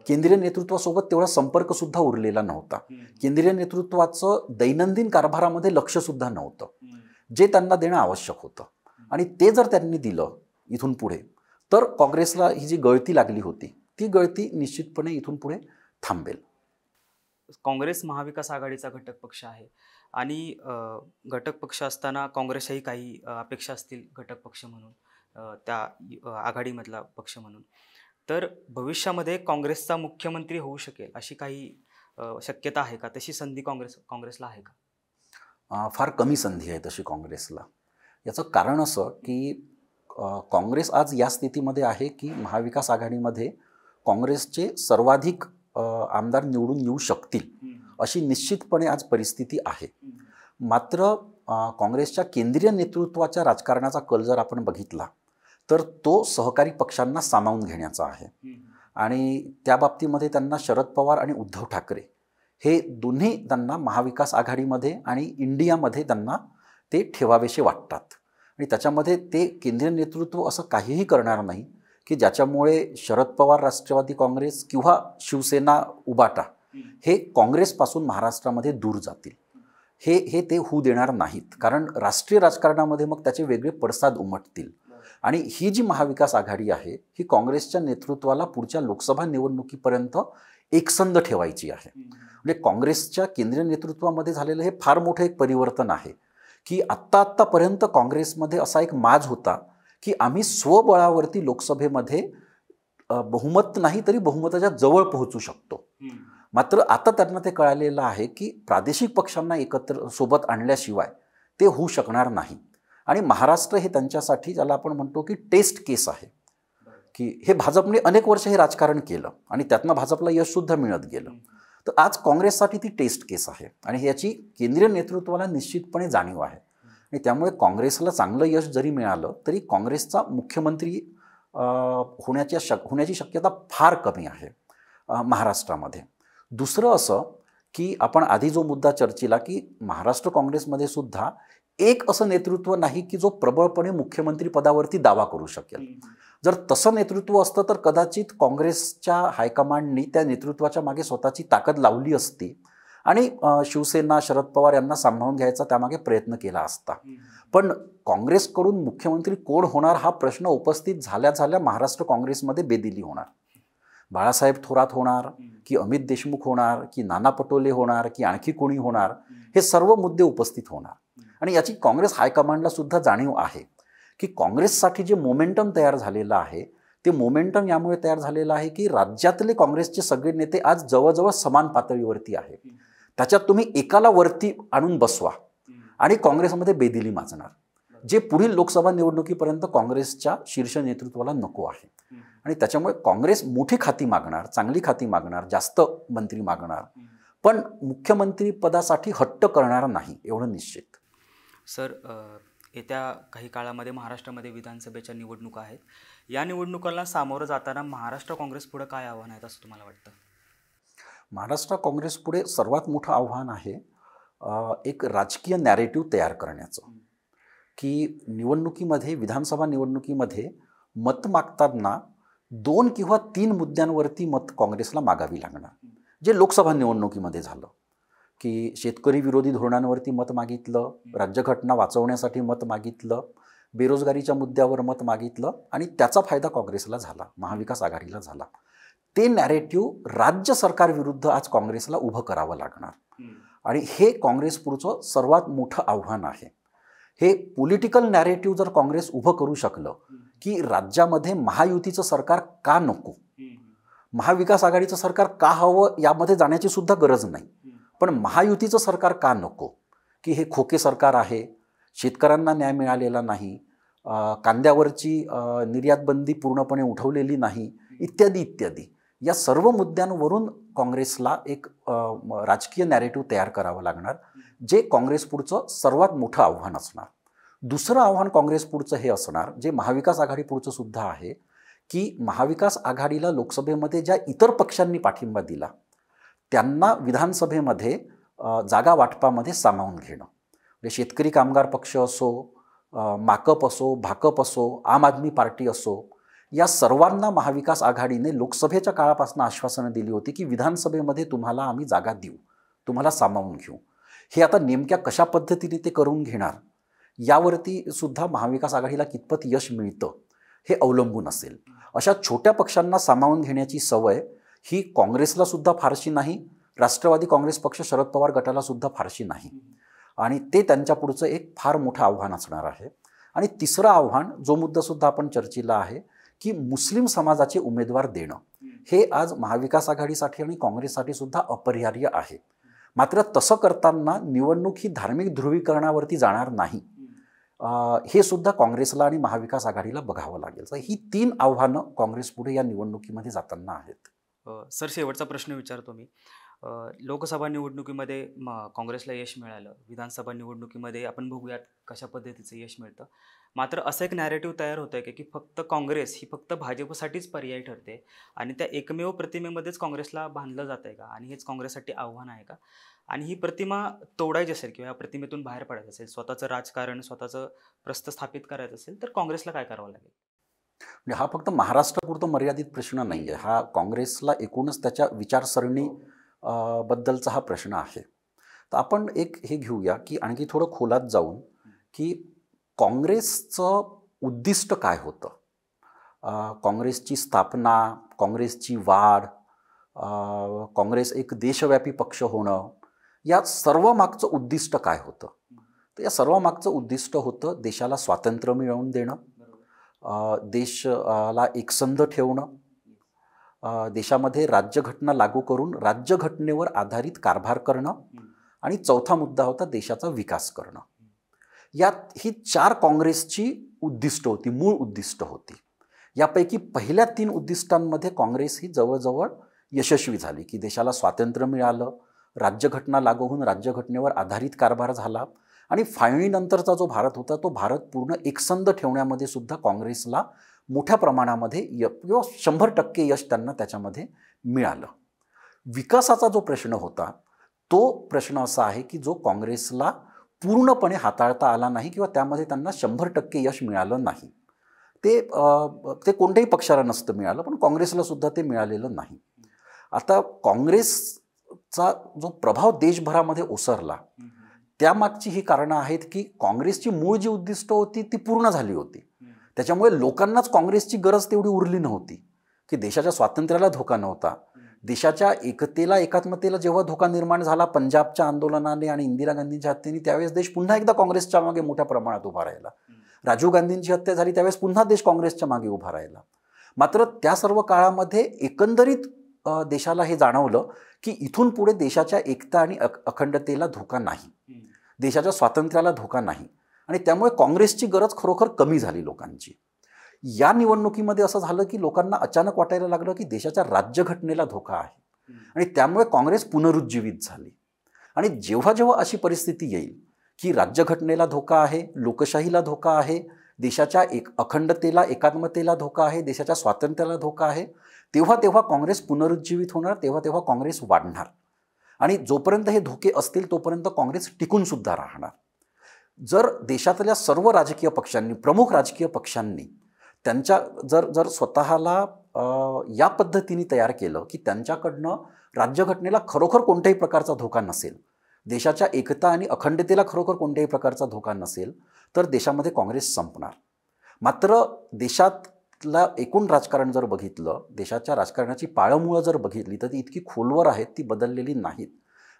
Speaker 1: केंद्रीय नेतृत्वासोबत तेवढा संपर्कसुद्धा उरलेला नव्हता केंद्रीय नेतृत्वाचं दैनंदिन कारभारामध्ये लक्ष सुद्धा नव्हतं जे त्यांना देणं आवश्यक होतं आणि ते जर त्यांनी दिलं इथून पुढे तर काँग्रेसला ही जी गळती लागली होती ती गळती निश्चितपणे इथून पुढे थांबेल
Speaker 2: काँग्रेस महाविकास आघाडीचा घटक पक्ष आहे आणि घटक पक्ष असताना काँग्रेसही काही अपेक्षा असतील घटक पक्ष म्हणून त्या आघाडीमधला पक्ष म्हणून तर भविष्यामध्ये काँग्रेसचा मुख्यमंत्री होऊ शकेल अशी काही शक्यता आहे का तशी संधी काँग्रेस काँग्रेसला आहे
Speaker 1: का फार कमी संधी आहे तशी काँग्रेसला याचं कारण असं की काँग्रेस आज या स्थितीमध्ये आहे की महाविकास आघाडीमध्ये काँग्रेसचे सर्वाधिक आमदार निवडून येऊ शकतील अशी निश्चितपणे आज परिस्थिती आहे मात्र काँग्रेसच्या केंद्रीय नेतृत्वाच्या राजकारणाचा कल जर आपण बघितला तर तो सहकारी पक्षांना सामावून घेण्याचा आहे आणि त्या बाबतीमध्ये त्यांना शरद पवार आणि उद्धव ठाकरे हे दोन्ही त्यांना महाविकास आघाडीमध्ये आणि इंडियामध्ये त्यांना ते ठेवावेसे वाटतात आणि त्याच्यामध्ये ते केंद्रीय नेतृत्व असं काहीही करणार नाही की ज्याच्यामुळे शरद पवार राष्ट्रवादी काँग्रेस किंवा शिवसेना उबाटा हे काँग्रेसपासून महाराष्ट्रामध्ये दूर जातील हे हे ते होऊ देणार नाहीत कारण राष्ट्रीय राजकारणामध्ये मग त्याचे वेगळे पडसाद उमटतील आणि ही जी महाविकास आघाडी आहे ही काँग्रेसच्या नेतृत्वाला पुढच्या लोकसभा निवडणुकीपर्यंत एकसंध ठेवायची आहे म्हणजे काँग्रेसच्या केंद्रीय नेतृत्वामध्ये झालेलं हे फार मोठं एक परिवर्तन आहे की आत्ता आत्तापर्यंत काँग्रेसमध्ये असा एक माज होता की आम्ही स्वबळावरती लोकसभेमध्ये बहुमत नाही तरी बहुमताच्या जवळ पोहोचू शकतो मात्र आता त्यांना ते कळालेलं आहे की प्रादेशिक पक्षांना एकत्र सोबत आणल्याशिवाय ते होऊ शकणार नाही आणि महाराष्ट्र हे त्यांच्यासाठी ज्याला आपण म्हणतो की टेस्ट केस आहे की हे भाजपने अनेक वर्ष हे राजकारण केलं आणि त्यातनं भाजपला यशसुद्धा मिळत गेलं तर आज काँग्रेससाठी ती टेस्ट केस आहे आणि याची केंद्रीय नेतृत्वाला निश्चितपणे जाणीव आहे आणि त्यामुळे काँग्रेसला चांगलं यश जरी मिळालं तरी काँग्रेसचा मुख्यमंत्री होण्याच्या शक होण्याची शक्यता फार कमी आहे महाराष्ट्रामध्ये दुसरं असं की आपण आधी जो मुद्दा चर्चेला की महाराष्ट्र काँग्रेसमध्ये सुद्धा एक असं नेतृत्व नाही की जो प्रबळपणे मुख्यमंत्री पदावरती दावा करू शकेल जर तसं नेतृत्व असतं तर कदाचित काँग्रेसच्या हायकमांडनी त्या नेतृत्वाच्या मागे स्वतःची ताकद लावली असती आणि शिवसेना शरद पवार यांना सांभाळून घ्यायचा त्यामागे प्रयत्न केला असता पण काँग्रेसकडून मुख्यमंत्री कोण होणार हा प्रश्न उपस्थित झाल्या झाल्या महाराष्ट्र काँग्रेसमध्ये बेदिली होणार बाळासाहेब थोरात होणार की अमित देशमुख होणार की नाना पटोले होणार की आणखी कोणी होणार हे सर्व मुद्दे उपस्थित होणार आणि याची काँग्रेस हायकमांडला सुद्धा जाणीव आहे की काँग्रेससाठी जे मोमेंटम तयार झालेलं आहे ते मोमेंटम यामुळे तयार झालेलं आहे की राज्यातले काँग्रेसचे सगळे नेते आज जवळजवळ समान पातळीवरती आहेत त्याच्यात तुम्ही एकाला वरती आणून बसवा आणि काँग्रेसमध्ये बेदिली माजणार जे पुढील लोकसभा निवडणुकीपर्यंत काँग्रेसच्या शीर्ष नेतृत्वाला नको आहे आणि त्याच्यामुळे काँग्रेस मोठी खाती मागणार चांगली खाती मागणार जास्त मंत्री मागणार पण मुख्यमंत्री पदासाठी हट्ट करणार नाही एवढं निश्चित
Speaker 2: सर येत्या काही काळामध्ये महाराष्ट्रामध्ये विधानसभेच्या निवडणुका आहेत या निवडणुकांना सामोरं जाताना महाराष्ट्र काँग्रेस पुढे काय आव्हान आहेत असं तुम्हाला वाटतं
Speaker 1: महाराष्ट्र काँग्रेस पुढे सर्वात मोठं आव्हान आहे एक राजकीय नॅरेटिव्ह तयार करण्याचं की निवडणुकीमध्ये विधानसभा निवडणुकीमध्ये मत मागताना दोन किंवा तीन मुद्द्यांवरती मत काँग्रेसला मागावी लागणार जे लोकसभा निवडणुकीमध्ये झालं की शेतकरी विरोधी धोरणांवरती मत मागितलं राज्यघटना वाचवण्यासाठी मत मागितलं बेरोजगारीच्या मुद्द्यावर मत मागितलं आणि त्याचा फायदा काँग्रेसला झाला महाविकास आघाडीला झाला ते नॅरेटिव्ह राज्य सरकारविरुद्ध आज काँग्रेसला उभं करावं लागणार आणि हे काँग्रेसपुढचं सर्वात मोठं आव्हान आहे हे पॉलिटिकल नॅरेटिव्ह जर काँग्रेस उभं करू शकलं की राज्यामध्ये महायुतीचं सरकार का नको महाविकास आघाडीचं सरकार का हवं यामध्ये जाण्याची सुद्धा गरज नाही पण महायुतीचं सरकार का नको की हे खोके सरकार आहे शेतकऱ्यांना न्याय मिळालेला नाही कांद्यावरची निर्यातबंदी पूर्णपणे उठवलेली नाही इत्यादी इत्यादी या सर्व मुद्द्यांवरून काँग्रेसला एक राजकीय नॅरेटिव्ह तयार करावं लागणार जे काँग्रेस पुढचं सर्वात मोठं आव्हान असणार दुसरं आव्हान काँग्रेस पुढचं हे असणार जे महाविकास आघाडी पुढचं सुद्धा आहे की महाविकास आघाडीला लोकसभेमध्ये ज्या इतर पक्षांनी पाठिंबा दिला त्यांना विधानसभेमध्ये जागा वाटपामध्ये सामावून घेणं म्हणजे शेतकरी कामगार पक्ष असो माकप असो भाकप असो आम आदमी पार्टी असो या सर्वांना महाविकास आघाडीने लोकसभेच्या काळापासून आश्वासनं दिली होती की विधानसभेमध्ये तुम्हाला आम्ही जागा देऊ तुम्हाला सामावून घेऊ हे आता नेमक्या कशा पद्धतीने ते करून घेणार यावरती सुद्धा महाविकास आघाडीला कितपत यश मिळतं हे अवलंबून असेल अशा छोट्या पक्षांना सामावून घेण्याची सवय ही काँग्रेसला सुद्धा फारशी नाही राष्ट्रवादी काँग्रेस पक्ष शरद पवार गटाला सुद्धा फारशी नाही आणि ते त्यांच्या पुढचं एक फार मोठं आव्हान असणार आहे आणि तिसरं आव्हान जो मुद्दा सुद्धा आपण चर्चेला आहे की मुस्लिम समाजाचे उमेदवार देणं हे आज महाविकास आघाडीसाठी आणि काँग्रेससाठी सुद्धा अपरिहार्य आहे मात्र तसं करताना निवडणूक ही धार्मिक ध्रुवीकरणावरती जाणार नाही हे सुद्धा काँग्रेसला आणि महाविकास आघाडीला बघावं लागेल तर ही तीन आव्हानं काँग्रेस पुढे या निवडणुकीमध्ये जाताना आहेत
Speaker 2: सर शेवटचा प्रश्न विचारतो मी लोकसभा निवडणुकीमध्ये काँग्रेसला यश मिळालं विधानसभा निवडणुकीमध्ये आपण बघूयात कशा पद्धतीचं यश मिळतं मात्र असं एक नॅरेटिव्ह तयार होतं आहे की फक्त काँग्रेस ही फक्त भाजपसाठीच पर्याय ठरते आणि त्या एकमेव प्रतिमेमध्येच काँग्रेसला बांधलं जात आहे का आणि हेच काँग्रेससाठी आव्हान आहे का आणि ही प्रतिमा तोडायची असेल किंवा या प्रतिमेतून बाहेर पडायचं असेल स्वतःचं राजकारण स्वतःचं प्रस्थ स्थापित करायचं असेल तर काँग्रेसला काय करावं लागेल
Speaker 1: म्हणजे हा फक्त महाराष्ट्रापुरतं मर्यादित प्रश्न नाही आहे हा काँग्रेसला एकूणच त्याच्या विचारसरणी बद्दलचा हा प्रश्न आहे तर आपण एक हे घेऊया की आणखी थोडं खोलात जाऊन की काँग्रेसचं उद्दिष्ट काय होतं काँग्रेसची स्थापना काँग्रेसची वाढ काँग्रेस एक देशव्यापी पक्ष होणं या सर्व मागचं उद्दिष्ट काय होतं तर या सर्व मागचं उद्दिष्ट होतं देशाला स्वातंत्र्य मिळवून देणं देशाला एकसंध ठेवणं देशामध्ये राज्यघटना लागू करून राज्यघटनेवर आधारित कारभार करणं आणि चौथा मुद्दा होता देशाचा विकास करणं यात ही चार काँग्रेसची उद्दिष्ट होती मूळ उद्दिष्ट होती यापैकी पहिल्या तीन उद्दिष्टांमध्ये काँग्रेस ही जवळजवळ यशस्वी झाली की देशाला स्वातंत्र्य मिळालं राज्यघटना लागू होऊन राज्यघटनेवर आधारित कारभार झाला आणि फाळणीनंतरचा जो भारत होता तो भारत पूर्ण एकसंध ठेवण्यामध्ये सुद्धा काँग्रेसला मोठ्या प्रमाणामध्ये य किंवा शंभर टक्के यश त्यांना त्याच्यामध्ये मिळालं विकासाचा जो प्रश्न होता तो प्रश्न असा आहे की जो काँग्रेसला पूर्णपणे हाताळता आला नाही किंवा त्यामध्ये त्यांना शंभर टक्के यश मिळालं नाही ते ते कोणत्याही पक्षाला नसतं मिळालं पण काँग्रेसला सुद्धा ते मिळालेलं नाही आता काँग्रेसचा जो प्रभाव देशभरामध्ये ओसरला त्यामागची ही कारणं आहेत की काँग्रेसची मूळ जी उद्दिष्ट होती ती पूर्ण झाली होती त्याच्यामुळे लोकांनाच काँग्रेसची गरज तेवढी उरली नव्हती की देशाच्या स्वातंत्र्याला धोका नव्हता देशाच्या एकतेला एकात्मतेला जेव्हा धोका निर्माण झाला पंजाबच्या आंदोलनाने आणि इंदिरा गांधींच्या हत्येने त्यावेळेस देश पुन्हा एकदा काँग्रेसच्या मागे मोठ्या प्रमाणात उभा राहिला राजीव गांधींची हत्या झाली त्यावेळेस पुन्हा देश काँग्रेसच्या मागे उभा राहिला मात्र त्या सर्व काळामध्ये एकंदरीत देशाला हे जाणवलं की इथून पुढे देशाच्या एकता आणि अखंडतेला धोका नाही देशाच्या स्वातंत्र्याला धोका नाही आणि त्यामुळे काँग्रेसची गरज खरोखर कमी झाली लोकांची या निवडणुकीमध्ये असं झालं की लोकांना अचानक वाटायला लागलं की देशाच्या राज्यघटनेला धोका आहे आणि त्यामुळे काँग्रेस पुनरुज्जीवित झाली आणि जेव्हा जेव्हा अशी परिस्थिती येईल की राज्यघटनेला धोका आहे लोकशाहीला धोका आहे देशाच्या एक अखंडतेला एकात्मतेला धोका आहे देशाच्या स्वातंत्र्याला धोका आहे तेव्हा तेव्हा काँग्रेस पुनरुज्जीवित होणार तेव्हा तेव्हा काँग्रेस वाढणार आणि जोपर्यंत हे धोके असतील तोपर्यंत काँग्रेस टिकूनसुद्धा राहणार जर देशातल्या सर्व राजकीय पक्षांनी प्रमुख राजकीय पक्षांनी त्यांच्या जर जर स्वतःला या पद्धतीने तयार केलं की त्यांच्याकडनं राज्यघटनेला खरोखर कोणत्याही प्रकारचा धोका नसेल देशाच्या एकता आणि अखंडतेला खरोखर कोणत्याही प्रकारचा धोका नसेल तर देशामध्ये काँग्रेस संपणार मात्र देशातला एकूण राजकारण जर बघितलं देशाच्या राजकारणाची पाळंमुळं जर बघितली तर ती इतकी खोलवर आहेत ती बदललेली नाहीत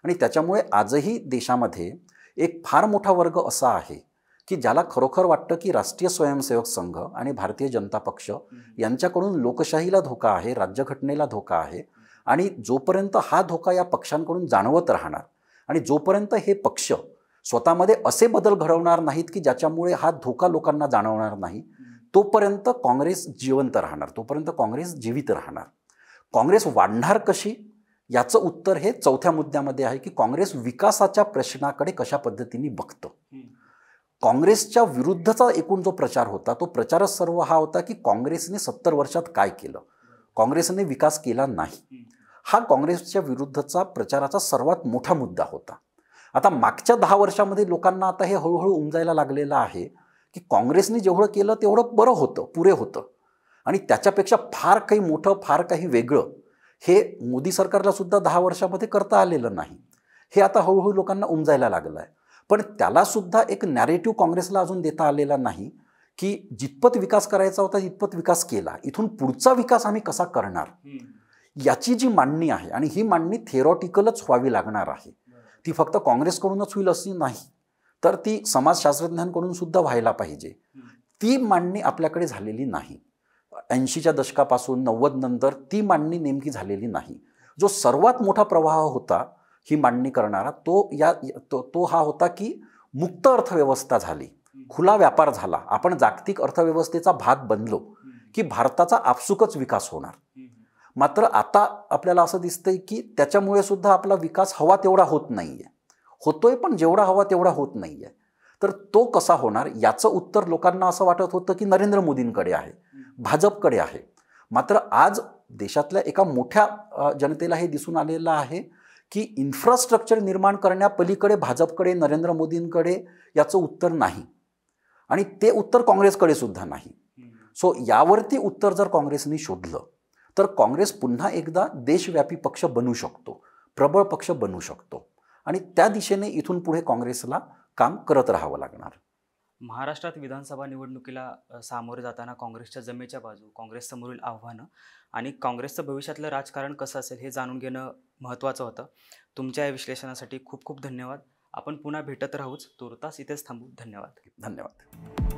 Speaker 1: आणि त्याच्यामुळे आजही देशामध्ये एक फार मोठा वर्ग असा आहे की ज्याला खरोखर वाटतं की राष्ट्रीय स्वयंसेवक संघ आणि भारतीय जनता पक्ष यांच्याकडून लोकशाहीला धोका आहे राज्यघटनेला धोका आहे आणि जोपर्यंत हा धोका या पक्षांकडून जाणवत राहणार आणि जोपर्यंत हे पक्ष स्वतःमध्ये असे बदल घडवणार नाहीत की ज्याच्यामुळे हा धोका लोकांना जाणवणार नाही तोपर्यंत काँग्रेस जिवंत राहणार तोपर्यंत काँग्रेस जीवित राहणार काँग्रेस वाढणार कशी याचं उत्तर हे चौथ्या मुद्द्यामध्ये आहे की काँग्रेस विकासाच्या प्रश्नाकडे कशा पद्धतीने बघतं काँग्रेसच्या विरुद्धचा एकूण जो प्रचार होता तो प्रचारच सर्व हा होता की काँग्रेसने सत्तर वर्षात काय केलं काँग्रेसने विकास केला नाही हा काँग्रेसच्या विरुद्धचा प्रचाराचा सर्वात मोठा मुद्दा होता आता मागच्या दहा वर्षामध्ये लोकांना आता हे हळूहळू उमजायला लागलेलं आहे की काँग्रेसने जेवढं केलं तेवढं बरं होतं पुरे होतं आणि त्याच्यापेक्षा फार काही मोठं फार काही वेगळं हे मोदी सरकारला सुद्धा दहा वर्षामध्ये करता आलेलं नाही हे आता हळूहळू लोकांना उमजायला लागलं आहे पण त्यालासुद्धा एक नॅरेटिव्ह काँग्रेसला अजून देता आलेला नाही की जितपत विकास करायचा होता जितपत विकास केला इथून पुढचा विकास आम्ही कसा करणार याची जी मांडणी आहे आणि ही मांडणी थेरॉटिकलच व्हावी लागणार आहे ती फक्त काँग्रेसकडूनच होईल असं नाही तर ती समाजशास्त्रज्ञांकडून सुद्धा व्हायला पाहिजे ती मांडणी आपल्याकडे झालेली नाही ऐंशीच्या दशकापासून नव्वद नंतर ती मांडणी नेमकी झालेली नाही जो सर्वात मोठा प्रवाह होता ही मांडणी करणारा तो या तो, तो हा होता की मुक्त अर्थव्यवस्था झाली खुला व्यापार झाला आपण जागतिक अर्थव्यवस्थेचा भाग बनलो की भारताचा आपसुकच विकास होणार मात्र आता आपल्याला असं दिसतंय की त्याच्यामुळे सुद्धा आपला विकास हवा तेवढा होत नाही आहे होतोय पण जेवढा हवा तेवढा होत नाही आहे तर तो कसा होणार याचं उत्तर लोकांना असं वाटत होतं की नरेंद्र मोदींकडे आहे भाजपकडे आहे मात्र आज देशातल्या एका मोठ्या जनतेला हे दिसून आलेलं आहे की इन्फ्रास्ट्रक्चर निर्माण करण्यापलीकडे भाजपकडे नरेंद्र मोदींकडे याचं उत्तर नाही आणि ते उत्तर काँग्रेसकडे सुद्धा नाही सो यावरती उत्तर जर काँग्रेसने शोधलं तर काँग्रेस पुन्हा एकदा देशव्यापी पक्ष बनू शकतो प्रबळ पक्ष बनू शकतो आणि त्या दिशेने इथून पुढे काँग्रेसला काम करत राहावं लागणार
Speaker 2: महाराष्ट्रात विधानसभा निवडणुकीला सामोरे जाताना काँग्रेसच्या जमेच्या बाजू काँग्रेससमोरील आव्हानं आणि काँग्रेसचं भविष्यातलं राजकारण कसं असेल हे जाणून घेणं महत्त्वाचं होतं तुमच्या या विश्लेषणासाठी खूप खूप धन्यवाद आपण पुन्हा भेटत राहूच तुर्तास इथेच थांबू धन्यवाद धन्यवाद